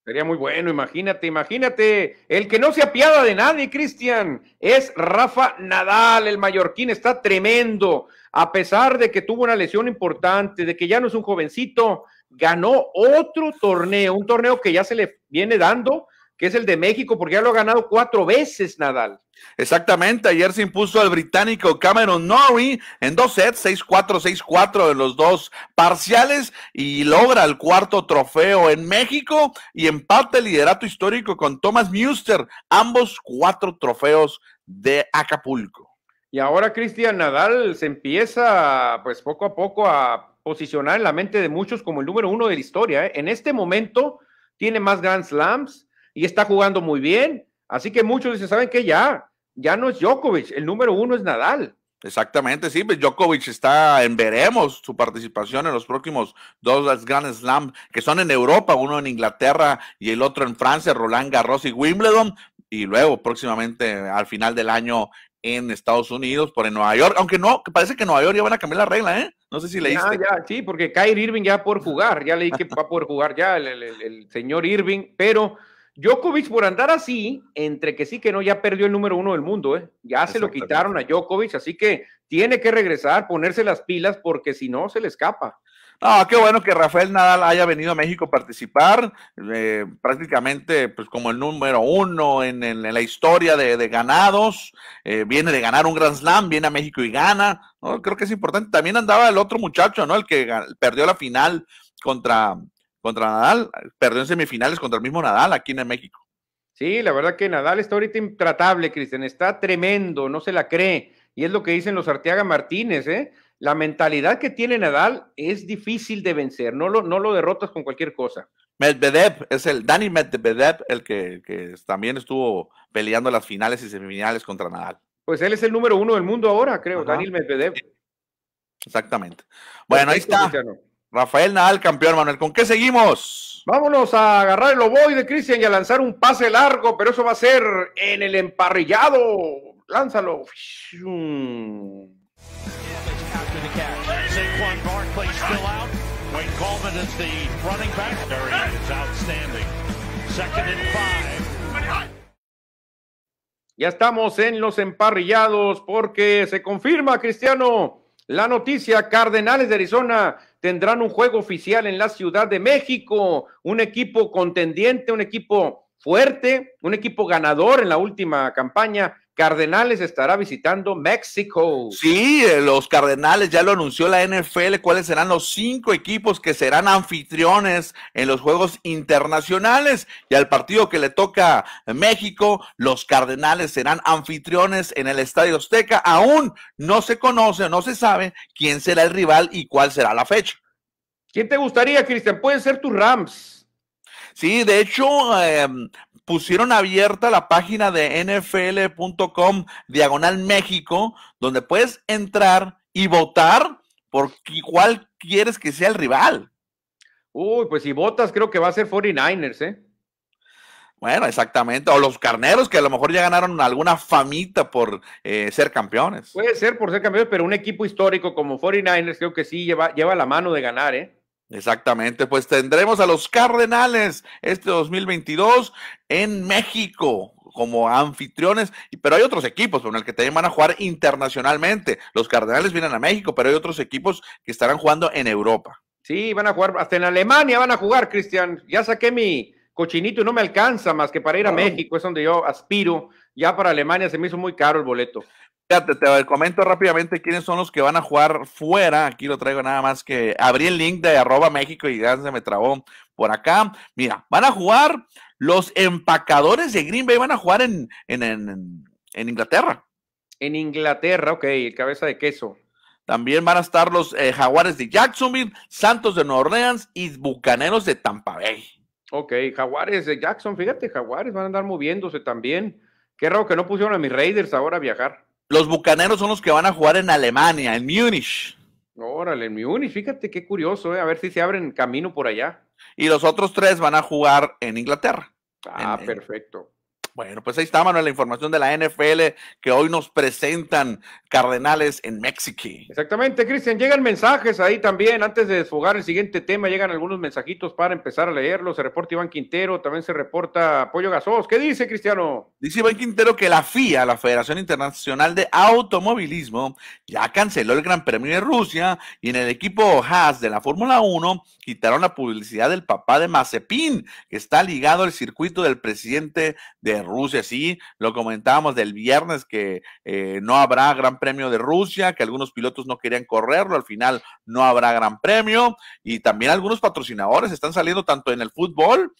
A: Sería muy bueno, imagínate, imagínate. El que no se apiada de nadie, Cristian, es Rafa Nadal, el mallorquín, está tremendo. A pesar de que tuvo una lesión importante, de que ya no es un jovencito, ganó otro torneo, un torneo que ya se le viene dando que es el de México, porque ya lo ha ganado cuatro veces Nadal. Exactamente, ayer se
B: impuso al británico Cameron Norrie en dos sets, 6-4, 6-4 de los dos parciales y logra el cuarto trofeo en México y empata el liderato histórico con Thomas Muster, ambos cuatro trofeos de Acapulco.
A: Y ahora Cristian Nadal se empieza pues poco a poco a posicionar en la mente de muchos como el número uno de la historia. ¿eh? En este momento tiene más Grand Slams, y está jugando muy bien. Así que muchos dicen, ¿saben qué? Ya, ya no es Djokovic, el número uno es Nadal. Exactamente, sí, pues Djokovic está en veremos su participación en
B: los próximos dos Grand Slam que son en Europa, uno en Inglaterra y el otro en Francia, Roland Garros y Wimbledon, y luego próximamente al final del año en Estados Unidos, por en Nueva York, aunque no, parece que en Nueva York ya van a cambiar la regla, ¿eh? No sé si leíste. Ah,
A: ya, sí, porque Kyrie Irving ya por jugar, ya leí que va a poder jugar ya el señor Irving, pero Djokovic por andar así, entre que sí que no, ya perdió el número uno del mundo, ¿eh? ya se lo quitaron a Djokovic, así que tiene que regresar, ponerse las pilas, porque si no, se le escapa. Ah, qué bueno que Rafael Nadal haya venido a México a participar, eh, prácticamente
B: pues como el número uno en, la historia de, ganados, eh, viene de ganar un Grand Slam, viene a México y gana, ¿no? creo que es importante. También andaba el otro muchacho, ¿no? El que
A: perdió la final contra contra Nadal, perdió en semifinales contra el mismo Nadal aquí en México. Sí, la verdad que Nadal está ahorita intratable, Cristian, está tremendo, no se la cree. Y es lo que dicen los Arteaga Martínez, ¿eh? La mentalidad que tiene Nadal es difícil de vencer, no lo, no lo derrotas con cualquier cosa. Medvedev
B: es el Dani Medvedev, el que, también estuvo peleando las finales y semifinales contra Nadal.
A: Pues él es el número uno del mundo ahora, creo, Dani
B: Medvedev. Exactamente. Bueno, ahí está.
A: Rafael Nadal, campeón, Manuel. ¿Con qué seguimos? Vámonos a agarrar el oboy de Cristian y a lanzar un pase largo, pero eso va a ser en el emparrillado. Lánzalo. Ya estamos en los emparrillados porque se confirma, Cristiano, la noticia, Cardenales de Arizona tendrán un juego oficial en la Ciudad de México, un equipo contendiente, un equipo fuerte, un equipo ganador en la última campaña Cardenales estará visitando México. Sí, eh, los Cardenales ya lo anunció la NFL, cuáles serán los
B: cinco equipos que serán anfitriones en los Juegos Internacionales. Y al partido que le toca México, los Cardenales serán anfitriones en el Estadio Azteca. Aún no se conoce, no se sabe quién será el rival y cuál será la fecha. ¿Quién te gustaría, Cristian? Pueden ser tus Rams. Sí, de hecho, em, pusieron abierta la página de nfl.com diagonal México, donde puedes entrar y votar por cuál quieres que sea el rival. Uy, pues si votas, creo que va a ser 49ers, ¿eh?
A: Bueno, exactamente. O los carneros que a lo mejor ya ganaron alguna famita por eh, ser campeones. Puede ser por ser campeones, pero un equipo histórico como 49ers creo que sí lleva, lleva la mano de ganar, ¿eh? Exactamente, pues tendremos a los Cardenales este 2022
B: en México como anfitriones, pero hay otros equipos con el que también van a jugar
A: internacionalmente. Los Cardenales vienen a México, pero hay otros equipos que estarán jugando en Europa. Sí, van a jugar, hasta en Alemania van a jugar, Cristian. Ya saqué mi cochinito y no me alcanza más que para ir a México, es donde yo aspiro. Ya para Alemania se me hizo muy caro el boleto. Fíjate, te comento rápidamente quiénes son los que van a jugar fuera. Aquí lo traigo nada más que abrí
B: el link de arroba México y ya se me trabó por acá. Mira, van a jugar los empacadores de Green Bay, van a jugar en, en, Inglaterra. En Inglaterra, ok, cabeza de queso. También van a estar los eh, Jaguares de Jacksonville,
A: Santos de Nueva Orleans y Bucaneros de Tampa Bay. Ok, Jaguares de Jackson, fíjate, Jaguares van a andar moviéndose también. Qué raro que no pusieron a mis Raiders ahora a viajar los Bucaneros son los que van a jugar en Alemania, en Múnich. Órale, en Múnich, fíjate qué
B: curioso, eh, a ver si se abren camino por allá. Y los otros tres van a jugar en Inglaterra. Ah, perfecto. Bueno, pues ahí está, Manuel, la información de la NFL que hoy nos presentan
A: Cardenales en México. Exactamente, Cristian. Llegan mensajes ahí también. Antes de desfogar el siguiente tema, llegan algunos mensajitos para empezar a leerlos. Se reporta Iván Quintero, también se reporta Apoyo Gasos. ¿Qué dice, Cristiano? Dice Iván Quintero que la FIA, la Federación Internacional de
B: Automovilismo, ya canceló el Gran Premio de Rusia y en el equipo Haas de la Fórmula 1 quitaron la publicidad del papá de Mazepin, que está ligado al circuito del presidente de Rusia sí, lo comentábamos del viernes que eh, no habrá gran premio de Rusia, que algunos pilotos no querían correrlo, al final no habrá gran premio y también algunos patrocinadores están saliendo tanto en el fútbol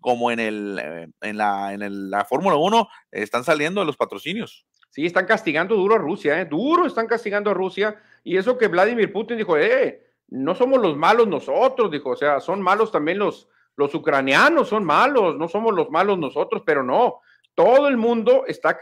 B: como en, el, eh,
A: en la, en Fórmula 1, están saliendo de los patrocinios. Sí, están castigando duro a Rusia, ¿eh? duro están castigando a Rusia. Y eso que Vladimir Putin dijo, eh, no somos los malos nosotros, dijo, o sea, son malos también los, los ucranianos, son malos, no somos los malos nosotros, pero no, todo el mundo está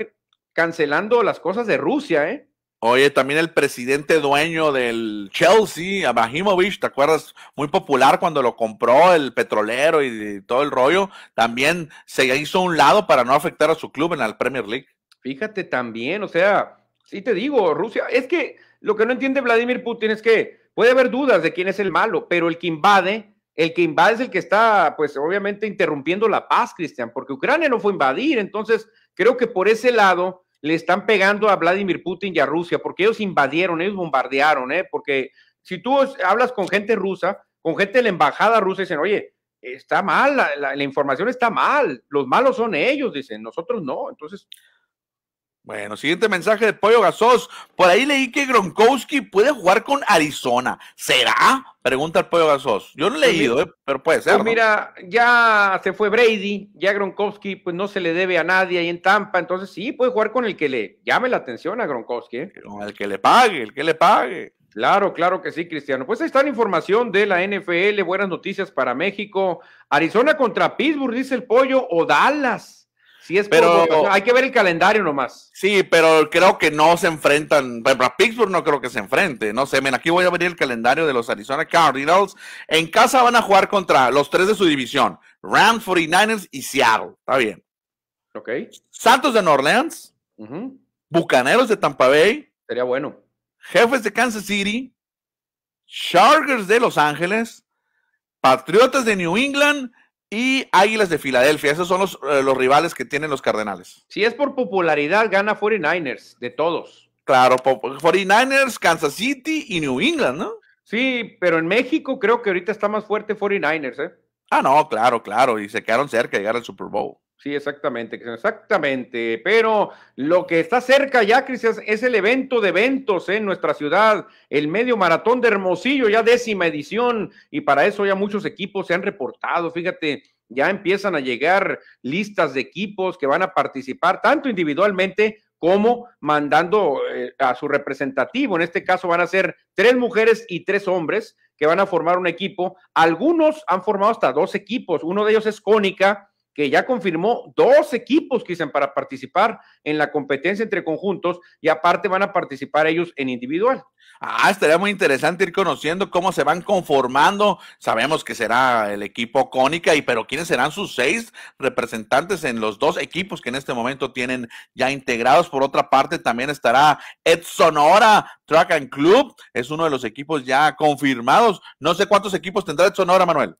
A: cancelando las cosas de Rusia, ¿eh?
B: Oye, también el presidente dueño del Chelsea, Abramovich, ¿te acuerdas? Muy popular cuando lo compró el petrolero y, todo el rollo. También se
A: hizo un lado para no afectar a su club en la Premier League. Fíjate también, o sea, sí te digo, Rusia, es que lo que no entiende Vladimir Putin es que puede haber dudas de quién es el malo, pero el que invade el que invade es el que está, pues obviamente, interrumpiendo la paz, Cristian, porque Ucrania no fue a invadir. Entonces, creo que por ese lado le están pegando a Vladimir Putin y a Rusia, porque ellos invadieron, ellos bombardearon, ¿eh? Porque si tú hablas con gente rusa, con gente de la embajada rusa, dicen, oye, está mal, la información está mal, los malos son ellos, dicen, nosotros no. Entonces, bueno, siguiente mensaje de Pollo
B: Gasos. Por ahí leí que Gronkowski puede jugar con Arizona. ¿Será? Pregunta el Pollo Gasos. Yo no he pues leído, eh, pero puede ser. Pues mira,
A: ya se fue Brady, ya Gronkowski pues no se le debe a nadie ahí en Tampa, entonces sí puede jugar con el que le llame la atención a Gronkowski. ¿eh? el que le pague, el que le pague. Claro, claro que sí, Cristiano. Pues ahí está la información de la NFL. Buenas noticias para México. Arizona contra Pittsburgh, dice el pollo, o Dallas. Sí, es pero hay que ver el calendario nomás. Sí, pero creo que no se
B: enfrentan. Para Pittsburgh no creo que se enfrente. No sé, men, aquí voy a abrir el calendario de los Arizona Cardinals. En casa van a jugar contra los tres de su división: Rams, 49ers y Seattle. Está bien. Ok. Santos de New Orleans. Bucaneros de Tampa Bay. Sería bueno. Jefes de Kansas City. Chargers de Los Ángeles. Patriotas de New England y Águilas de Filadelfia. Esos son eh, los, rivales que tienen los Cardenales.
A: Si es por popularidad, gana 49ers de todos. Claro, 49ers, Kansas City y New England, ¿no? Sí, pero en México creo que ahorita está más fuerte 49ers, ¿eh? Ah, no, claro, claro. Y se quedaron cerca de llegar al Super Bowl. Sí, exactamente, exactamente. Pero lo que está cerca ya, crisis, es el evento de eventos en nuestra ciudad, el medio maratón de Hermosillo, ya décima edición, y para eso ya muchos equipos se han reportado, fíjate. Ya empiezan a llegar listas de equipos que van a participar tanto individualmente como mandando eh, a su representativo. En este caso van a ser tres mujeres y tres hombres que van a formar un equipo. Algunos han formado hasta dos equipos. Uno de ellos es Cónica, que ya confirmó dos equipos que para participar en la competencia entre conjuntos y aparte van a participar ellos en individual. Ah, estaría muy interesante ir conociendo cómo se van conformando.
B: Sabemos que será el equipo Cónica, y pero quiénes serán sus seis representantes en los dos equipos que en este momento tienen ya integrados. Por otra parte, también estará Ed Sonora Track and Club, es uno de los equipos ya confirmados. No sé cuántos
A: equipos tendrá Ed Sonora, Manuel.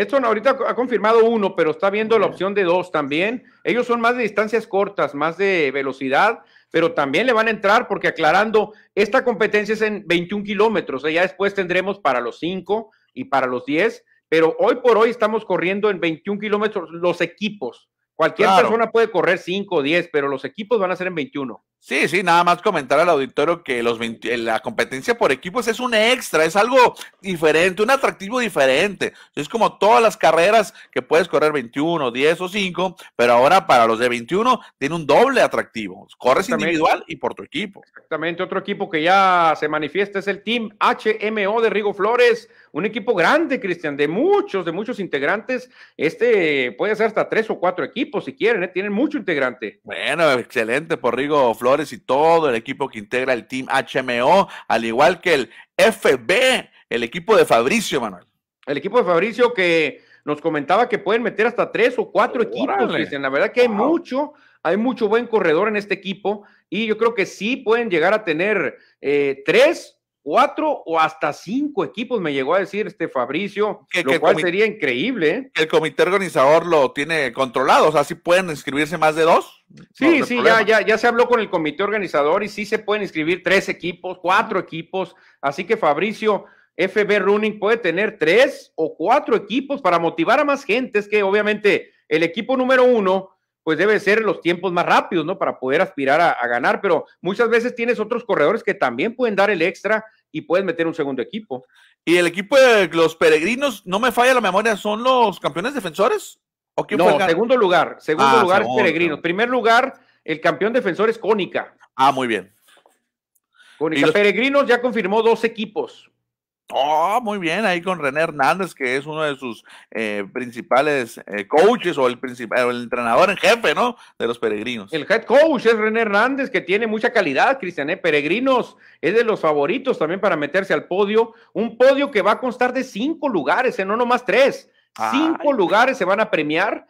A: Edson ahorita ha confirmado uno, pero está viendo la opción de dos también. Ellos son más de distancias cortas, más de velocidad, pero también le van a entrar porque aclarando, esta competencia es en 21 kilómetros, ya después tendremos para los 5 y para los 10, pero hoy por hoy estamos corriendo en 21 kilómetros los equipos. Cualquier persona puede correr 5 o 10, pero los equipos van a ser en 21. Sí, sí, nada más comentar al
B: auditorio que los eh, la competencia por equipos es un extra, es algo diferente, un atractivo diferente. Es como todas las carreras que puedes correr 21, 10 o 5, pero ahora para los de 21 tiene un doble atractivo. Corres individual y por tu
A: equipo. Exactamente, otro equipo que ya se manifiesta es el Team HMO de Rigo Flores, un equipo grande, Cristian, de muchos, de muchos integrantes. Este puede ser hasta tres o cuatro equipos si quieren, ¿eh? tienen mucho integrante. Bueno, excelente por Rigo Flores y todo el equipo que
B: integra el Team HMO, al igual que el FB, el equipo de Fabricio,
A: Manuel. El equipo de Fabricio que nos comentaba que pueden meter hasta tres o cuatro equipos, equipos, La verdad que hay mucho, hay mucho buen corredor en este equipo y yo creo que sí pueden llegar a tener eh, tres cuatro o hasta cinco equipos, me llegó a decir este Fabricio, lo cual sería increíble. ¿eh? El comité organizador lo tiene controlado, o sea, si pueden inscribirse más de dos. Sí, sí, ya, ya, ya se habló con el comité organizador y sí se pueden inscribir tres equipos, cuatro equipos, así que Fabricio, FB Running puede tener tres o cuatro equipos para motivar a más gente, es que obviamente el equipo número uno pues debe ser los tiempos más rápidos, ¿no? Para poder aspirar a, ganar, pero muchas veces tienes otros corredores que también pueden dar el extra y puedes meter un segundo equipo. ¿Y el equipo de los peregrinos, no me falla la memoria, son los campeones defensores? ¿O no, segundo lugar, segundo ah, lugar es peregrinos. Primer lugar, el campeón defensor es Cónica. Ah, muy bien. Cónica. Peregrinos ya confirmó dos equipos. Oh, muy bien, ahí con
B: René Hernández, que es uno de sus eh, principales eh, coaches o el, principal, el entrenador
A: en jefe, ¿no? De los peregrinos. El head coach es René Hernández, que tiene mucha calidad, Cristian. ¿eh? Peregrinos es de los favoritos también para meterse al podio. Un podio que va a constar de cinco lugares, no nomás tres. Cinco pues. lugares se van a premiar.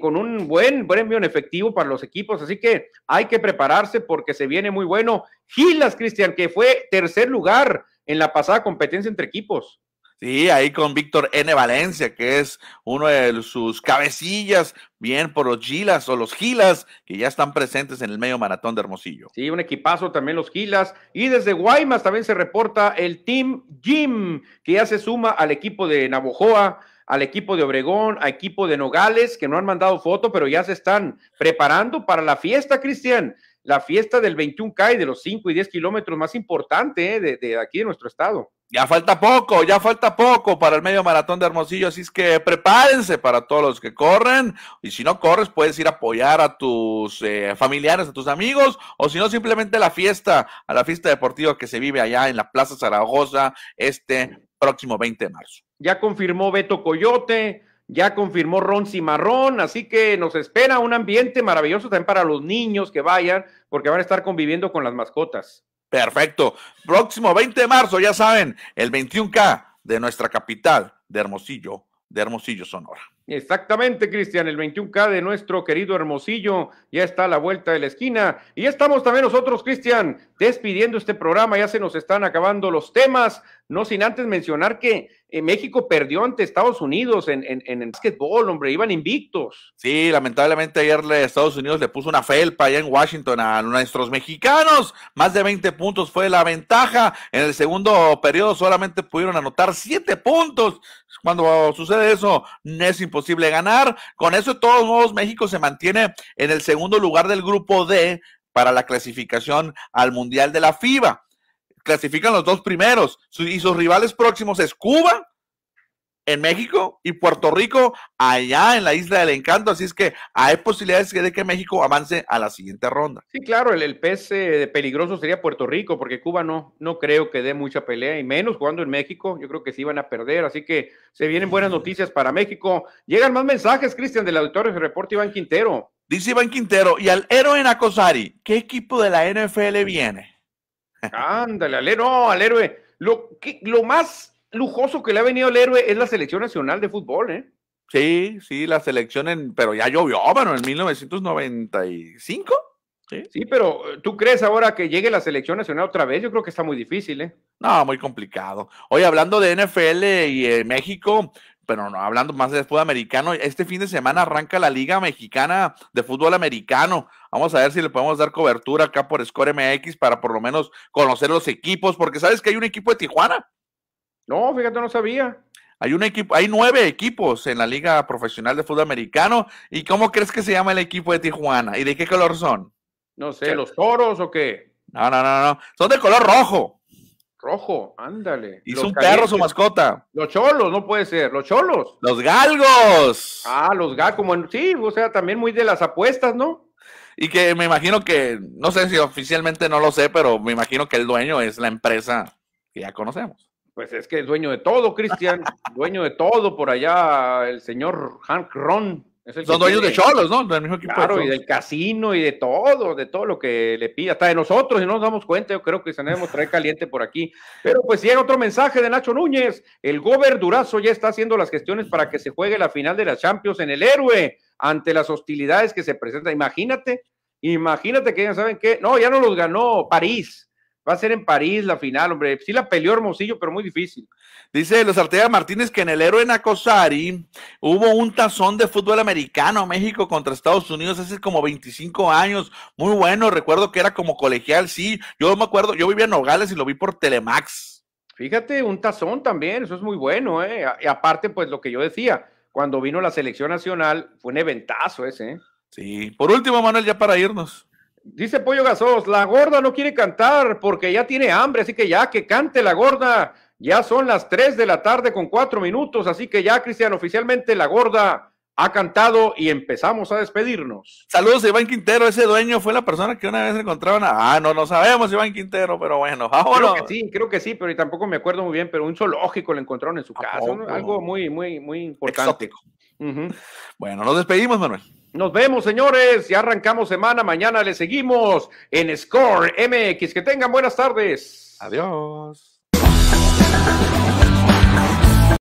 A: con un buen premio en efectivo para los equipos. Así que hay que prepararse porque se viene muy bueno. Gilas, Cristian, que fue tercer lugar en la pasada competencia entre equipos. Sí,
B: ahí con Víctor N. Valencia, que es uno de sus cabecillas, bien por los
A: Gilas o los Gilas, que ya están presentes en el medio maratón de Hermosillo. Sí, un equipazo también los Gilas. Y desde Guaymas también se reporta el Team Jim, que ya se suma al equipo de Navojoa, al equipo de Obregón, al equipo de Nogales, que no han mandado foto, pero ya se están preparando para la fiesta, Cristian la fiesta del 21K y de los 5 y 10 kilómetros más importante eh, de, aquí de nuestro estado. Ya falta poco, ya falta poco
B: para el medio maratón de Hermosillo, así es que prepárense para todos los que corren. Y si no corres, puedes ir a apoyar a tus eh, familiares, a tus amigos, o si no, simplemente a la fiesta, a la fiesta deportiva que se vive allá en la Plaza Zaragoza este próximo 20 de marzo.
A: Ya confirmó Beto Coyote, ya confirmó Ron Cimarrón, así que nos espera un ambiente maravilloso también para los niños que vayan, porque van a estar conviviendo con las mascotas. Perfecto. Próximo 20 de marzo, ya saben, el 21K de nuestra
B: capital, de Hermosillo, de Hermosillo, Sonora.
A: Exactamente, Cristian, el 21K de nuestro querido Hermosillo ya está a la vuelta de la esquina. Y estamos también nosotros, Cristian, despidiendo este programa. Ya se nos están acabando los temas, no sin antes mencionar que eh, México perdió ante Estados Unidos en, el básquetbol, hombre, iban invictos. Sí, lamentablemente
B: ayer Estados Unidos le puso una felpa allá en Washington a nuestros mexicanos. Más de 20 puntos fue la ventaja. En el segundo periodo solamente pudieron anotar 7 puntos. Cuando sucede eso, es imposible ganar. Con eso, de todos modos, México se mantiene en el segundo lugar del grupo D para la clasificación al Mundial de la FIBA. Clasifican los dos primeros y sus rivales próximos es Cuba en México y Puerto Rico allá en la isla del encanto. Así es que hay posibilidades de que México avance a la siguiente ronda.
A: Sí, claro, el, el pez peligroso sería Puerto Rico, porque Cuba no, creo que dé mucha pelea y menos jugando en México. Yo creo que sí van a perder. Así que se vienen buenas noticias para México. Llegan más mensajes, Cristian, del auditorio de Reporte Iván Quintero. Dice Iván Quintero, y al héroe en Acosari, ¿qué equipo de la NFL viene? Ándale, al héroe, al héroe. Lo, lo más lujoso que le ha venido al héroe es la selección nacional de fútbol, ¿eh? Sí, sí, la selección, en, pero ya llovió, bueno, en 1995. ¿Sí? sí, pero eh, ¿tú crees ahora que llegue la selección nacional otra vez? Yo creo que está muy difícil, ¿eh? No, muy complicado. Oye, hablando de NFL y eh,
B: México, pero no hablando más de fútbol americano, este fin de semana arranca la Liga Mexicana de Fútbol Americano. Vamos a ver si le podemos dar cobertura acá por Score MX para por lo menos conocer los equipos, porque sabes que hay un equipo de Tijuana.
A: No, fíjate, no sabía.
B: Hay un equipo, hay nueve equipos en la Liga Profesional de Fútbol Americano. ¿Y cómo crees que se llama el equipo de Tijuana? ¿Y de qué color son?
A: No sé, ¿los toros o qué?
B: No, no, no, no.
A: Son de color rojo. Rojo, ándale. Y un perro su mascota. Los cholos, no puede ser, los cholos. Los galgos. Ah, los galgos, sí, o sea, también muy
B: de las apuestas, ¿no? Y que me imagino que, no sé si oficialmente no lo sé, pero me imagino que el dueño es la empresa
A: que ya conocemos. Pues es que es dueño de todo, Cristian, dueño de todo por allá, el señor Hank Ron. Son dueños de Cholos, ¿no? Del mismo equipo claro, y del casino y de todo, de todo lo que le pide, hasta de nosotros, y no nos damos cuenta, yo creo que se nos a traer caliente por aquí. Pero pues llega otro mensaje de Nacho Núñez, el gober Durazo ya está haciendo las gestiones para que se juegue la final de las Champions en el héroe ante las hostilidades que se presentan. Imagínate, imagínate que ya saben que, no, ya no los ganó París, Va a ser en París la final, hombre. Sí la peleó Hermosillo, pero muy difícil. Dice los Arteaga Martínez
B: que en el héroe Nacosari hubo un tazón de fútbol americano México contra Estados Unidos hace como 25 años. Muy bueno, recuerdo que era como colegial, sí. Yo me acuerdo,
A: yo vivía en Nogales y lo vi por Telemax. Fíjate, un tazón también, eso es muy bueno, ¿eh? Y aparte, pues lo que yo decía, cuando vino la selección nacional, fue un eventazo ese, ¿eh? Sí. Por último, Manuel, ya para irnos. Dice Pollo Gasos, la gorda no quiere cantar porque ya tiene hambre, así que ya que cante la gorda. Ya son las 3 de la tarde con 4 minutos, así que ya, Cristian, oficialmente la gorda ha cantado y empezamos a despedirnos. Saludos, Iván Quintero, ese dueño fue la persona que una vez encontraron. Ah, no, no sabemos, Iván
B: Quintero, pero bueno, ahora. Creo que
A: sí, creo que sí, pero tampoco me acuerdo muy bien, pero un zoológico lo encontraron en su casa, algo muy, muy, muy importante. Exótico. Bueno, nos despedimos, Manuel. Nos vemos, señores. Ya arrancamos semana. Mañana le seguimos en Score MX. Que tengan buenas tardes. Adiós.